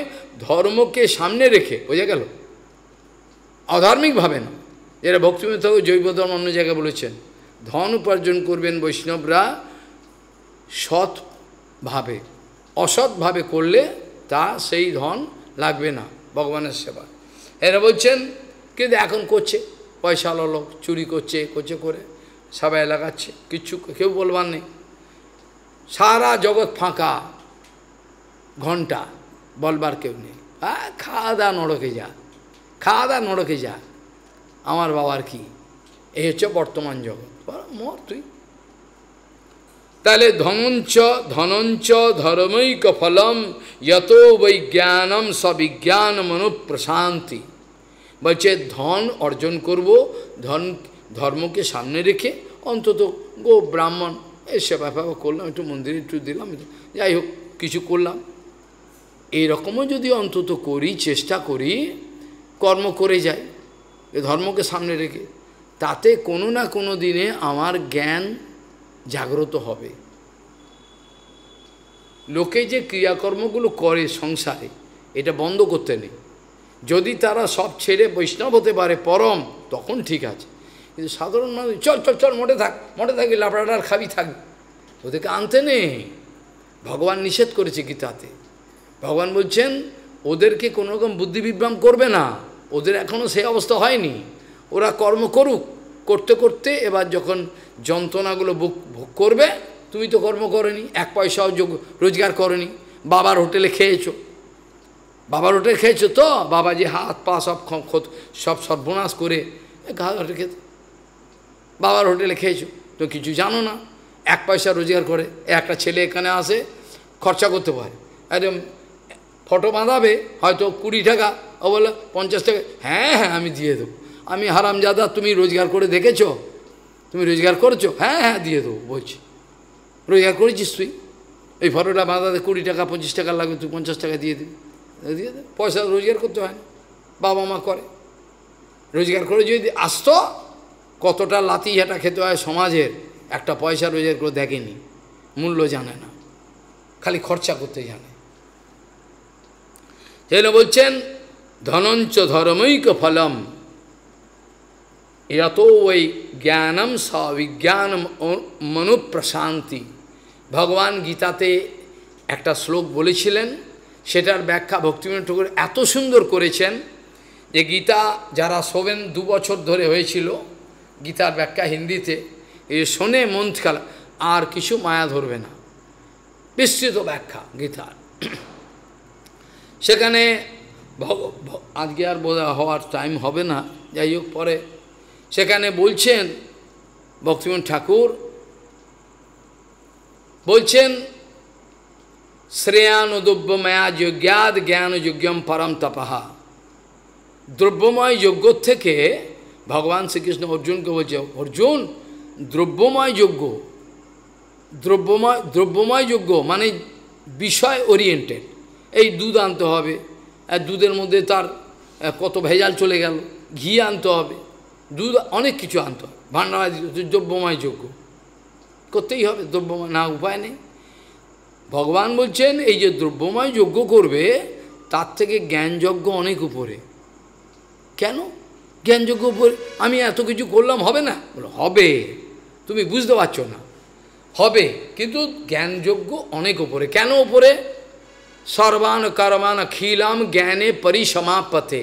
ধর্মকে সামনে রেখে বোঝা গেল অধার্মিকভাবে না এরা ভক্তিমিত জৈব ধর্ম অন্য জায়গায় বলেছেন ধন উপার্জন করবেন বৈষ্ণবরা সৎভাবে অসৎভাবে করলে তা সেই ধন লাগবে না ভগবানের সেবা এরা বলছেন কিন্তু এখন করছে পয়সা লোক চুরি করছে করছে করে সবাই লাগাচ্ছে কিচ্ছু কেউ বলবার নেই সারা জগৎ ফাঁকা ঘন্টা বলবার কেউ নেই হ্যাঁ খাওয়া দাওয়া নড়কে যা খাওয়া দাওয়া নড়কে যা আমার বাবার কি এই হচ্ছে বর্তমান জগৎ মর তুই তাহলে ধনঞ্চ ধনঞ্চ ধর্মৈক ফলম যত বৈজ্ঞানম সবিজ্ঞান মনোপ্রশান্তি বলছে ধন অর্জন করব ধন ধর্মকে সামনে রেখে অন্তত গো ব্রাহ্মণ এই সেবা ফেবা করলাম একটু মন্দিরে একটু দিলাম যাই হোক কিছু করলাম এরকমও যদি অন্তত করি চেষ্টা করি কর্ম করে যাই ধর্মকে সামনে রেখে তাতে কোনো না কোনো দিনে আমার জ্ঞান জাগ্রত হবে লোকে যে ক্রিয়াকর্মগুলো করে সংসারে এটা বন্ধ করতে নেই যদি তারা সব ছেড়ে বৈষ্ণব হতে পারে পরম তখন ঠিক আছে কিন্তু সাধারণ মানুষ চল চল চল মোটে থাক মোটে থাকি লাফড়াটার খাবি থাকবি ওদেরকে আনতে নেই ভগবান নিষেধ করেছে গীতাতে ভগবান বলছেন ওদেরকে কোনো রকম বুদ্ধিবিভ্রাম করবে না ওদের এখনও সেই অবস্থা হয়নি ওরা কর্ম করুক করতে করতে এবার যখন যন্ত্রণাগুলো ভোগ করবে তুমি তো কর্ম করনি এক পয়সাও যোগ রোজগার করনি বাবার হোটেলে খেয়েছো বাবার হোটেলে খেয়েছো তো বাবা যে হাত পা সব সব সর্বনাশ করে হোটেলে খেত বাবার হোটেলে খেয়েছো তো কিছু জানো না এক পয়সা রোজগার করে একটা ছেলে এখানে আসে খরচা করতে পারে একদম ফটো বাঁধাবে হয়তো কুড়ি টাকা ও বলে পঞ্চাশ টাকা হ্যাঁ হ্যাঁ আমি দিয়ে দেবো আমি হারামজাদা তুমি রোজগার করে দেখেছ তুমি রোজগার করছো হ্যাঁ হ্যাঁ দিয়ে দেবো বলছি রোজগার করেছিস তুই এই ফটোটা বাঁধাতে কুড়ি টাকা পঁচিশ টাকা লাগবে তুই পঞ্চাশ টাকা দিয়ে দিবি দিয়ে দে পয়সা রোজগার করতে হয় বাবা মা করে রোজগার করে যদি আসত কতটা লাতি হেঁটা খেতে হয় সমাজের একটা পয়সা রোজগার করে দেখেনি মূল্য জানে না খালি খরচা করতে জানে সেই বলছেন ধনঞ্চ ধর্মৈক ফলম এত ওই জ্ঞানম সবিজ্ঞানম মনুপ্রশান্তি ভগবান গীতাতে একটা শ্লোক বলেছিলেন সেটার ব্যাখ্যা ভক্তিবিনোদ ঠাকুর এত সুন্দর করেছেন যে গীতা যারা শোবেন দু বছর ধরে হয়েছিল গীতার ব্যাখ্যা হিন্দিতে এ শোনে মন্থকাল আর কিছু মায়া ধরবে না বিস্তৃত ব্যাখ্যা গীতার সেখানে আজকে আর বোঝা হওয়ার টাইম হবে না যাই হোক পরে সেখানে বলছেন ভক্তিমন ঠাকুর বলছেন শ্রেয়ান দ্রব্য মায়া যজ্ঞাদ জ্ঞান যজ্ঞম পরম তপাহা দ্রব্যময় যজ্ঞ থেকে ভগবান শ্রীকৃষ্ণ অর্জুনকে বলছে অর্জুন দ্রব্যময় যজ্ঞ দ্রব্যময় দ্রব্যময় যজ্ঞ মানে বিষয় ওরিয়েন্টেড এই দুধ আনতে হবে আর দুধের মধ্যে তার কত ভেজাল চলে গেল ঘি আনতে হবে দুধ অনেক কিছু আনতে হবে ভাণ্ডারা দ্রব্যময় যোগ্য করতেই হবে দ্রব্যময় না উপায় নেই ভগবান বলছেন এই যে দ্রব্যময় যজ্ঞ করবে তার থেকে জ্ঞানযজ্ঞ অনেক উপরে কেন জ্ঞানযজ্ঞ উপরে আমি এত কিছু করলাম হবে না হবে তুমি বুঝতে পারছো না হবে কিন্তু জ্ঞানযজ্ঞ অনেক উপরে কেন উপরে सर्वान कर्मान খিলাম জ্ঞানে পরিসমাপতে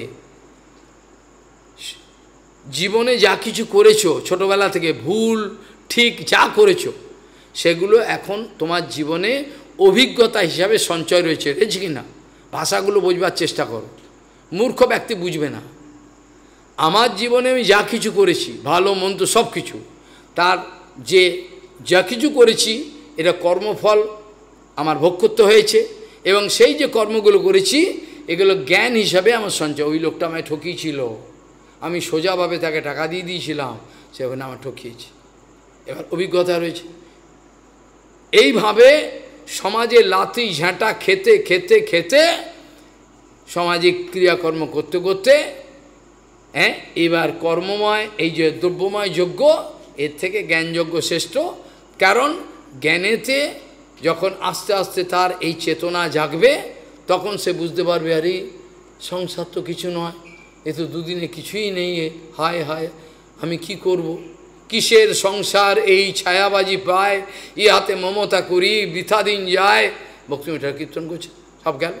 জীবনে যা কিছু করেছো ছোটবেলা থেকে ভুল ঠিক যা করেছো সেগুলো এখন তোমার জীবনে অভিজ্ঞতা হিসাবে সঞ্চয় রয়েছে রয়েছে কি না ভাষাগুলো বোঝবার চেষ্টা করো মূর্খ ব্যক্তি বুঝবে না আমার জীবনে আমি যা কিছু করেছি ভালো মন্দ সব কিছু তার যে যা কিছু করেছি এটা কর্মফল আমার ভোগ করতে হয়েছে এবং সেই যে কর্মগুলো করেছি এগুলো জ্ঞান হিসাবে আমার সঞ্চয় ওই লোকটা আমায় ঠকিয়েছিল আমি সোজাভাবে তাকে টাকা দিয়ে দিয়েছিলাম সে ওখানে আমার ঠকিয়েছি এবার অভিজ্ঞতা রয়েছে এইভাবে সমাজে লাতি ঝাঁটা খেতে খেতে খেতে সামাজিক ক্রিয়াকর্ম করতে করতে হ্যাঁ এবার কর্মময় এই যে দ্রব্যময় যোগ্য এর থেকে জ্ঞানযোগ্য শ্রেষ্ঠ কারণ জ্ঞানেতে যখন আস্তে আস্তে তার এই চেতনা জাগবে তখন সে বুঝতে পারবে আরে সংসার তো কিছু নয় এ তো দুদিনে কিছুই নেই হায় হায় আমি কি করব। কিসের সংসার এই ছায়াবাজি পায় ইহাতে মমতা করি বৃথা দিন যায় মিঠার কীর্তন করছে সব গেল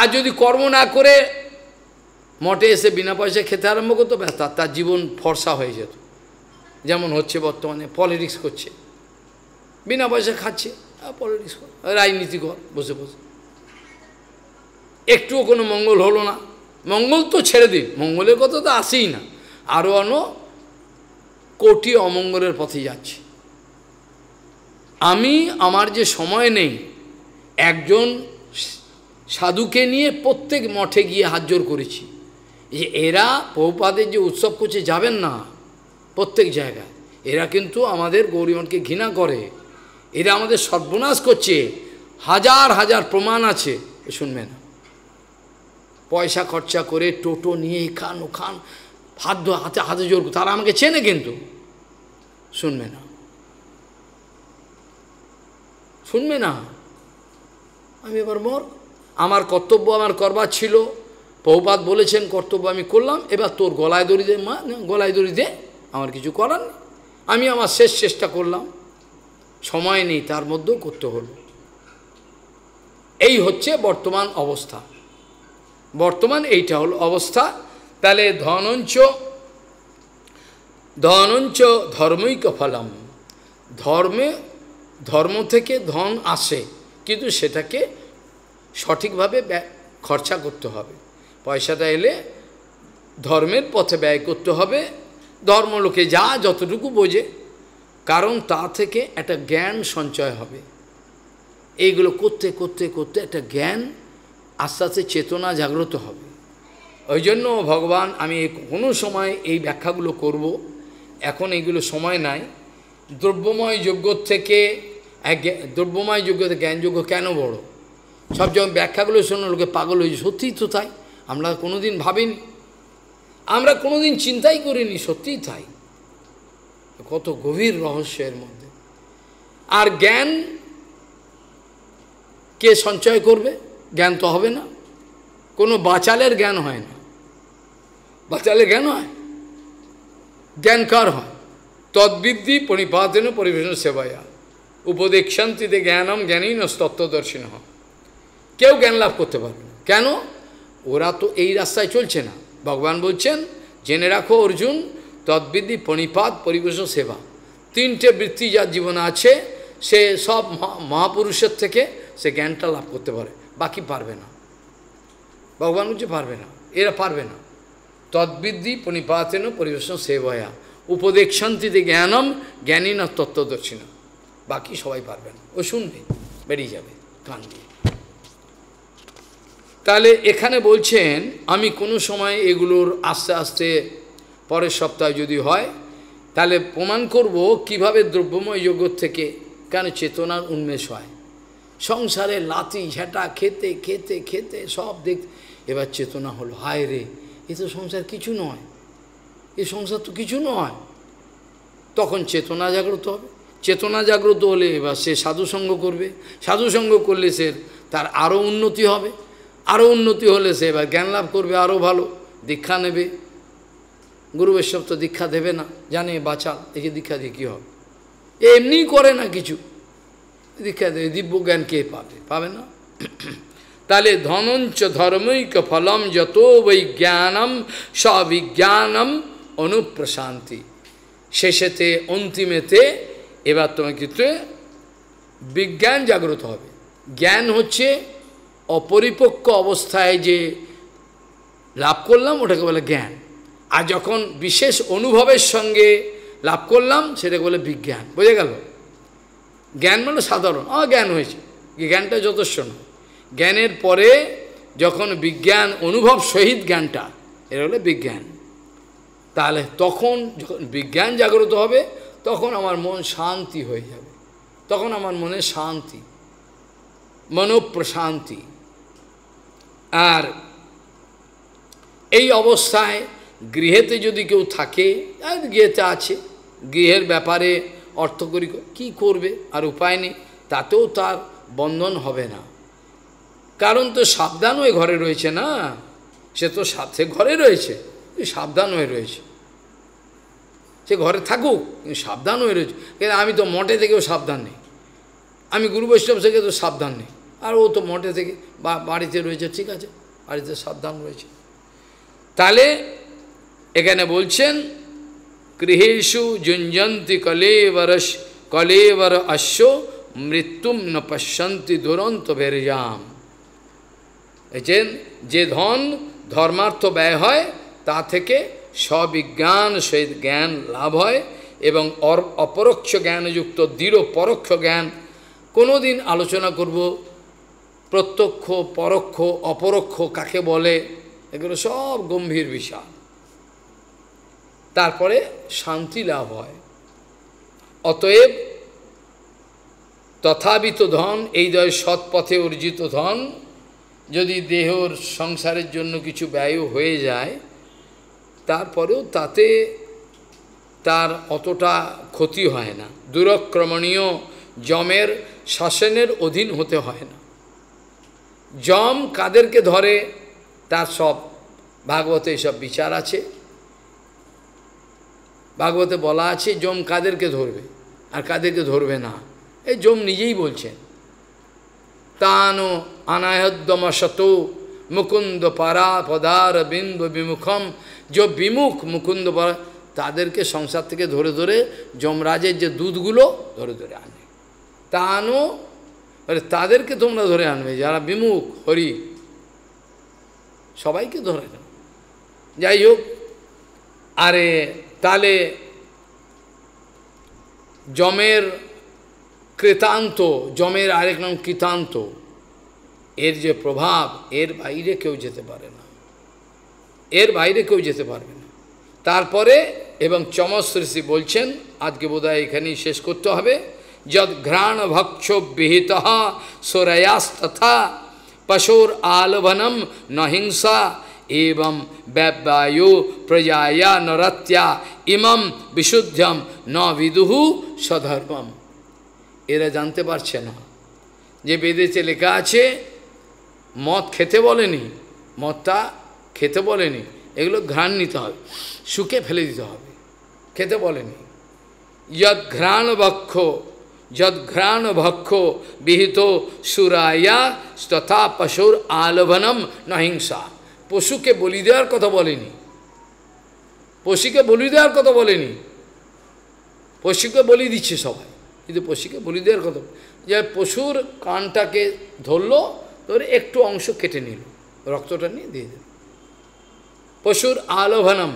আর যদি কর্ম না করে মঠে এসে বিনা পয়সা খেতে আরম্ভ করতো ব্যস্ত তার জীবন ফর্সা হয়ে যেত যেমন হচ্ছে বর্তমানে পলিটিক্স করছে বিনা পয়সা খাচ্ছে পলিটিক্স কর রাজনীতি কর বসে বসে একটুও কোনো মঙ্গল হলো না মঙ্গল তো ছেড়ে দিন মঙ্গলের কথা তো আসেই না আরও অন কোটি অমঙ্গলের পথে যাচ্ছে আমি আমার যে সময় নেই একজন সাধুকে নিয়ে প্রত্যেক মঠে গিয়ে হাজর করেছি যে এরা পৌপাদের যে উৎসব করছে যাবেন না প্রত্যেক জায়গায় এরা কিন্তু আমাদের গৌরীমঠকে ঘৃণা করে এরা আমাদের সর্বনাশ করছে হাজার হাজার প্রমাণ আছে শুনবে না পয়সা খরচা করে টোটো নিয়ে খান ওখান হাত হাতে হাতে জোর তারা আমাকে চেনে কিন্তু শুনবে না শুনবে না আমি এবার মর আমার কর্তব্য আমার করবার ছিল বহুপাত বলেছেন কর্তব্য আমি করলাম এবার তোর গলায় দড়ি দে মা গলায় দড়ি দে আমার কিছু করার আমি আমার শেষ চেষ্টা করলাম সময় নেই তার মধ্যেও করতে হলো এই হচ্ছে বর্তমান অবস্থা বর্তমান এইটা হল অবস্থা তাহলে ধনঞ্চ ধনঞ্চ ধর্মৈক ফলাম ধর্মে ধর্ম থেকে ধন আসে কিন্তু সেটাকে সঠিকভাবে খরচা করতে হবে পয়সাটা এলে ধর্মের পথে ব্যয় করতে হবে ধর্মলোকে যা যতটুকু বোঝে কারণ তা থেকে একটা জ্ঞান সঞ্চয় হবে এইগুলো করতে করতে করতে একটা জ্ঞান আস্তে আস্তে চেতনা জাগ্রত হবে ওই জন্য ভগবান আমি কোনো সময় এই ব্যাখ্যাগুলো করব এখন এইগুলো সময় নাই দ্রব্যময় যোগ্য থেকে দ্রব্যময় যোগ্যতে জ্ঞানযোগ্য কেন বড় সব যখন ব্যাখ্যাগুলো শোনো লোকে পাগল হয়েছে সত্যিই তো তাই আমরা কোনো দিন ভাবিনি আমরা কোনো দিন চিন্তাই করিনি সত্যিই তাই কত গভীর রহস্যের মধ্যে আর জ্ঞান কে সঞ্চয় করবে জ্ঞান তো হবে না কোনো বাচালের জ্ঞান হয় না বাচালের জ্ঞান হয় জ্ঞান কার হয় তদ্বৃদ্ধি পরিপাতন পরিবেশন সেবায়া উপদেক্ষান্তিতে জ্ঞানম জ্ঞানীন তত্ত্বদর্শী হয় কেউ জ্ঞান লাভ করতে পারবে না কেন ওরা তো এই রাস্তায় চলছে না ভগবান বলছেন জেনে রাখো অর্জুন তদ্বিদ্ধি পণিপাত পরিবেশ সেবা তিনটে বৃত্তি যার জীবনে আছে সে সব মহাপুরুষের থেকে সে জ্ঞানটা লাভ করতে পারে বাকি পারবে না ভগবান হচ্ছে পারবে না এরা পারবে না তদ্বিদ্ধি পণিপাতেন পরিবেশ সেবয়া উপদেক্ষান্তিতে জ্ঞানম জ্ঞানী না তত্ত্বদর্শী না বাকি সবাই পারবে না ও শুনবে বেরিয়ে যাবে কান দিয়ে তাহলে এখানে বলছেন আমি কোনো সময় এগুলোর আস্তে আস্তে পরের সপ্তাহে যদি হয় তাহলে প্রমাণ করব কিভাবে দ্রব্যময় যোগ থেকে কেন চেতনার উন্মেষ হয় সংসারে লাতি ঝেঁটা খেতে খেতে খেতে সব দেখ এবার চেতনা হলো হায় রে এ তো সংসার কিছু নয় এ সংসার তো কিছু নয় তখন চেতনা জাগ্রত হবে চেতনা জাগ্রত হলে এবার সে সাধুসঙ্গ করবে সাধুসঙ্গ করলে সে তার আরও উন্নতি হবে আরও উন্নতি হলে সে এবার জ্ঞান লাভ করবে আরও ভালো দীক্ষা নেবে গুরু বৈষ্ণব তো দীক্ষা দেবে না জানে বাঁচাল একে দীক্ষা দিয়ে কী হবে এমনি করে না কিছু দীক্ষা দেবে দিব্য জ্ঞান কে পাবে পাবে না তাহলে ধনঞ্চ ধর্মৈক ফলম যত বৈজ্ঞানম সবিজ্ঞানম অনুপ্রশান্তি শেষেতে অন্তিমেতে এবার তোমার কিন্তু বিজ্ঞান জাগ্রত হবে জ্ঞান হচ্ছে অপরিপক্ক অবস্থায় যে লাভ করলাম ওটাকে বলে জ্ঞান আর যখন বিশেষ অনুভবের সঙ্গে লাভ করলাম সেটা বলে বিজ্ঞান বোঝা গেল জ্ঞান মানে সাধারণ অ জ্ঞান হয়েছে জ্ঞানটা যথেষ্ট নয় জ্ঞানের পরে যখন বিজ্ঞান অনুভব সহিত জ্ঞানটা এটা হলো বিজ্ঞান তাহলে তখন যখন বিজ্ঞান জাগ্রত হবে তখন আমার মন শান্তি হয়ে যাবে তখন আমার মনে শান্তি মনোপ্রশান্তি আর এই অবস্থায় গৃহেতে যদি কেউ থাকে আর গৃহেতে আছে গৃহের ব্যাপারে করি কি করবে আর উপায় নেই তাতেও তার বন্ধন হবে না কারণ তো সাবধান হয়ে ঘরে রয়েছে না সে তো সাথে ঘরে রয়েছে সাবধান হয়ে রয়েছে সে ঘরে থাকুক সাবধান হয়ে রয়েছে কিন্তু আমি তো মঠে থেকেও সাবধান নেই আমি গুরু বৈষ্ণব থেকে তো সাবধান নেই আর ও তো মঠে থেকে বা বাড়িতে রয়েছে ঠিক আছে বাড়িতে সাবধান রয়েছে তাহলে এখানে বলছেন গৃহেশু যুঞ্জন্তি কলেবর কলেবর অশ্ব মৃত্যুম ন পশ্যন্তি দুরন্ত বেরজাম এছেন যে ধন ধর্মার্থ ব্যয় হয় তা থেকে সবিজ্ঞান সহিত জ্ঞান লাভ হয় এবং অপরোক্ষ জ্ঞানযুক্ত দৃঢ় পরোক্ষ জ্ঞান কোনো দিন আলোচনা করব প্রত্যক্ষ পরোক্ষ অপরোক্ষ কাকে বলে এগুলো সব গম্ভীর বিষয় তারপরে শান্তি লাভ হয় অতএব তথাবিত ধন এই দয় সৎ পথে অর্জিত ধন যদি দেহর সংসারের জন্য কিছু ব্যয় হয়ে যায় তারপরেও তাতে তার অতটা ক্ষতি হয় না দুরক্রমণীয় জমের শাসনের অধীন হতে হয় না জম কাদেরকে ধরে তার সব ভাগবতে সব বিচার আছে ভাগবতে বলা আছে যম কাদেরকে ধরবে আর কাদেরকে ধরবে না এই যম নিজেই বলছেন তানো শত মুকুন্দ পারা পদার বিন্দ বিমুখম য বিমুখ মুকুন্দ পারা তাদেরকে সংসার থেকে ধরে ধরে যমরাজের যে দুধগুলো ধরে ধরে আনে তানো মানে তাদেরকে তোমরা ধরে আনবে যারা বিমুখ হরি সবাইকে ধরে যাই হোক আরে তাহলে যমের কৃতান্ত যমের আরেক নাম কৃতান্ত এর যে প্রভাব এর বাইরে কেউ যেতে পারে না এর বাইরে কেউ যেতে পারবে না তারপরে এবং চমৎসৃষি বলছেন আজকে বোধহয় এখানেই শেষ করতে হবে যদ ঘ্রাণ ভক্ষ বিহিত সোরয়াস তথা পশুর আলভনম নহিংসা এবং व्यव्यायो প্রজায়া নরত্যা ইমাম বিশুদ্ধম ন বিদুহু সধর্মম এরা জানতে পারছে না যে বেদেতে লেখা আছে মদ খেতে বলেনি মদটা খেতে বলেনি এগুলো ঘ্রাণ নিতে হবে শুকে ফেলে দিতে হবে খেতে বলেনি যদ ঘ্রাণ ভক্ষ যদ ঘ্রাণ ভক্ষ বিহিত সুরায়া তথা পশুর আলভনম নহিংসা পশুকে বলি দেওয়ার কথা বলেনি পশুকে বলি দেওয়ার কথা বলেনি পশুকে বলি দিচ্ছে সবাই কিন্তু পশুকে বলি দেওয়ার কথা যে পশুর কানটাকে ধরলো ধরে একটু অংশ কেটে নিল রক্তটা নিয়ে দিয়ে দিল পশুর আলোভনম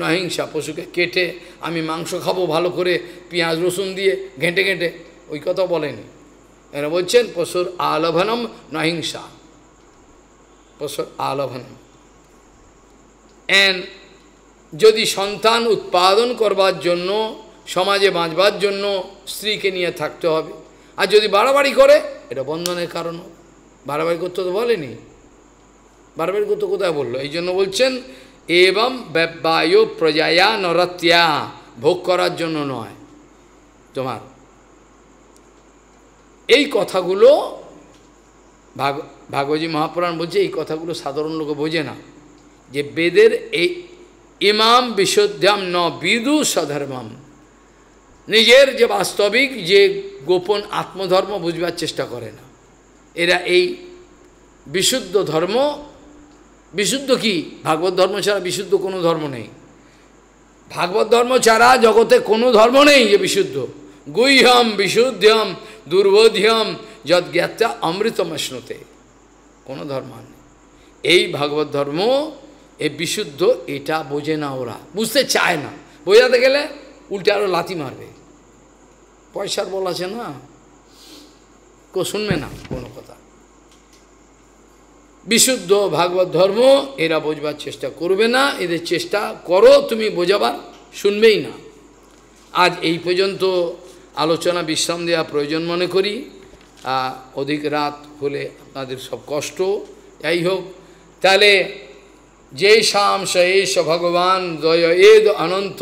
নহিংসা পশুকে কেটে আমি মাংস খাবো ভালো করে পেঁয়াজ রসুন দিয়ে ঘেঁটে ঘেঁটে ওই কথা বলেনি এরা বলছেন পশুর আলোভনম নহিংসা পশুর আলোভনম অ্যান্ড যদি সন্তান উৎপাদন করবার জন্য সমাজে বাঁচবার জন্য স্ত্রীকে নিয়ে থাকতে হবে আর যদি বাড়াবাড়ি করে এটা বন্ধনের কারণ বাড়াবাড়ি করতে তো বলেনি বাড়াবাড়ি করতে কোথায় বললো এই জন্য বলছেন এবং ব্যব্যায় প্রজায়া নরত্যা ভোগ করার জন্য নয় তোমার এই কথাগুলো ভাগ ভাগবতী মহাপুরাণ বলছে এই কথাগুলো সাধারণ লোকে বোঝে না যে বেদের এই ইমাম বিশুদ্ধাম ন বিদু সধর্মাম নিজের যে বাস্তবিক যে গোপন আত্মধর্ম বুঝবার চেষ্টা করে না এরা এই বিশুদ্ধ ধর্ম বিশুদ্ধ কি ভাগবত ধর্ম ছাড়া বিশুদ্ধ কোনো ধর্ম নেই ভাগবত ধর্ম ছাড়া জগতে কোনো ধর্ম নেই যে বিশুদ্ধ গুহ্যম বিশুদ্ধম দুর্বোধ্যম যদ জ্ঞাতা অমৃতমশ্নুতে কোনো ধর্ম নেই এই ভাগবত ধর্ম এ বিশুদ্ধ এটা বোঝে না ওরা বুঝতে চায় না বোঝাতে গেলে উল্টে আরও লাথি মারবে পয়সার বল আছে না কো শুনবে না কোনো কথা বিশুদ্ধ ভাগবত ধর্ম এরা বোঝবার চেষ্টা করবে না এদের চেষ্টা করো তুমি বোঝাবার শুনবেই না আজ এই পর্যন্ত আলোচনা বিশ্রাম দেওয়া প্রয়োজন মনে করি অধিক রাত হলে আপনাদের সব কষ্ট যাই হোক তাহলে जय शाम शेष भगवान अनंत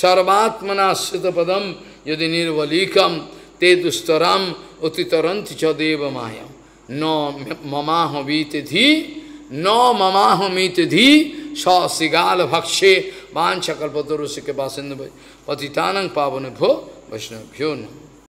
सर्वात्मना श्रित पदम यदि निर्वलीकम ते दुस्तरम उतितरंत च देव मायम न ममाह वीतधि न ममाह मीतधि सिगाल भक्षे वांछकल्पतरुष के पास पतितानंग पावन भो वैष्णव्यो नम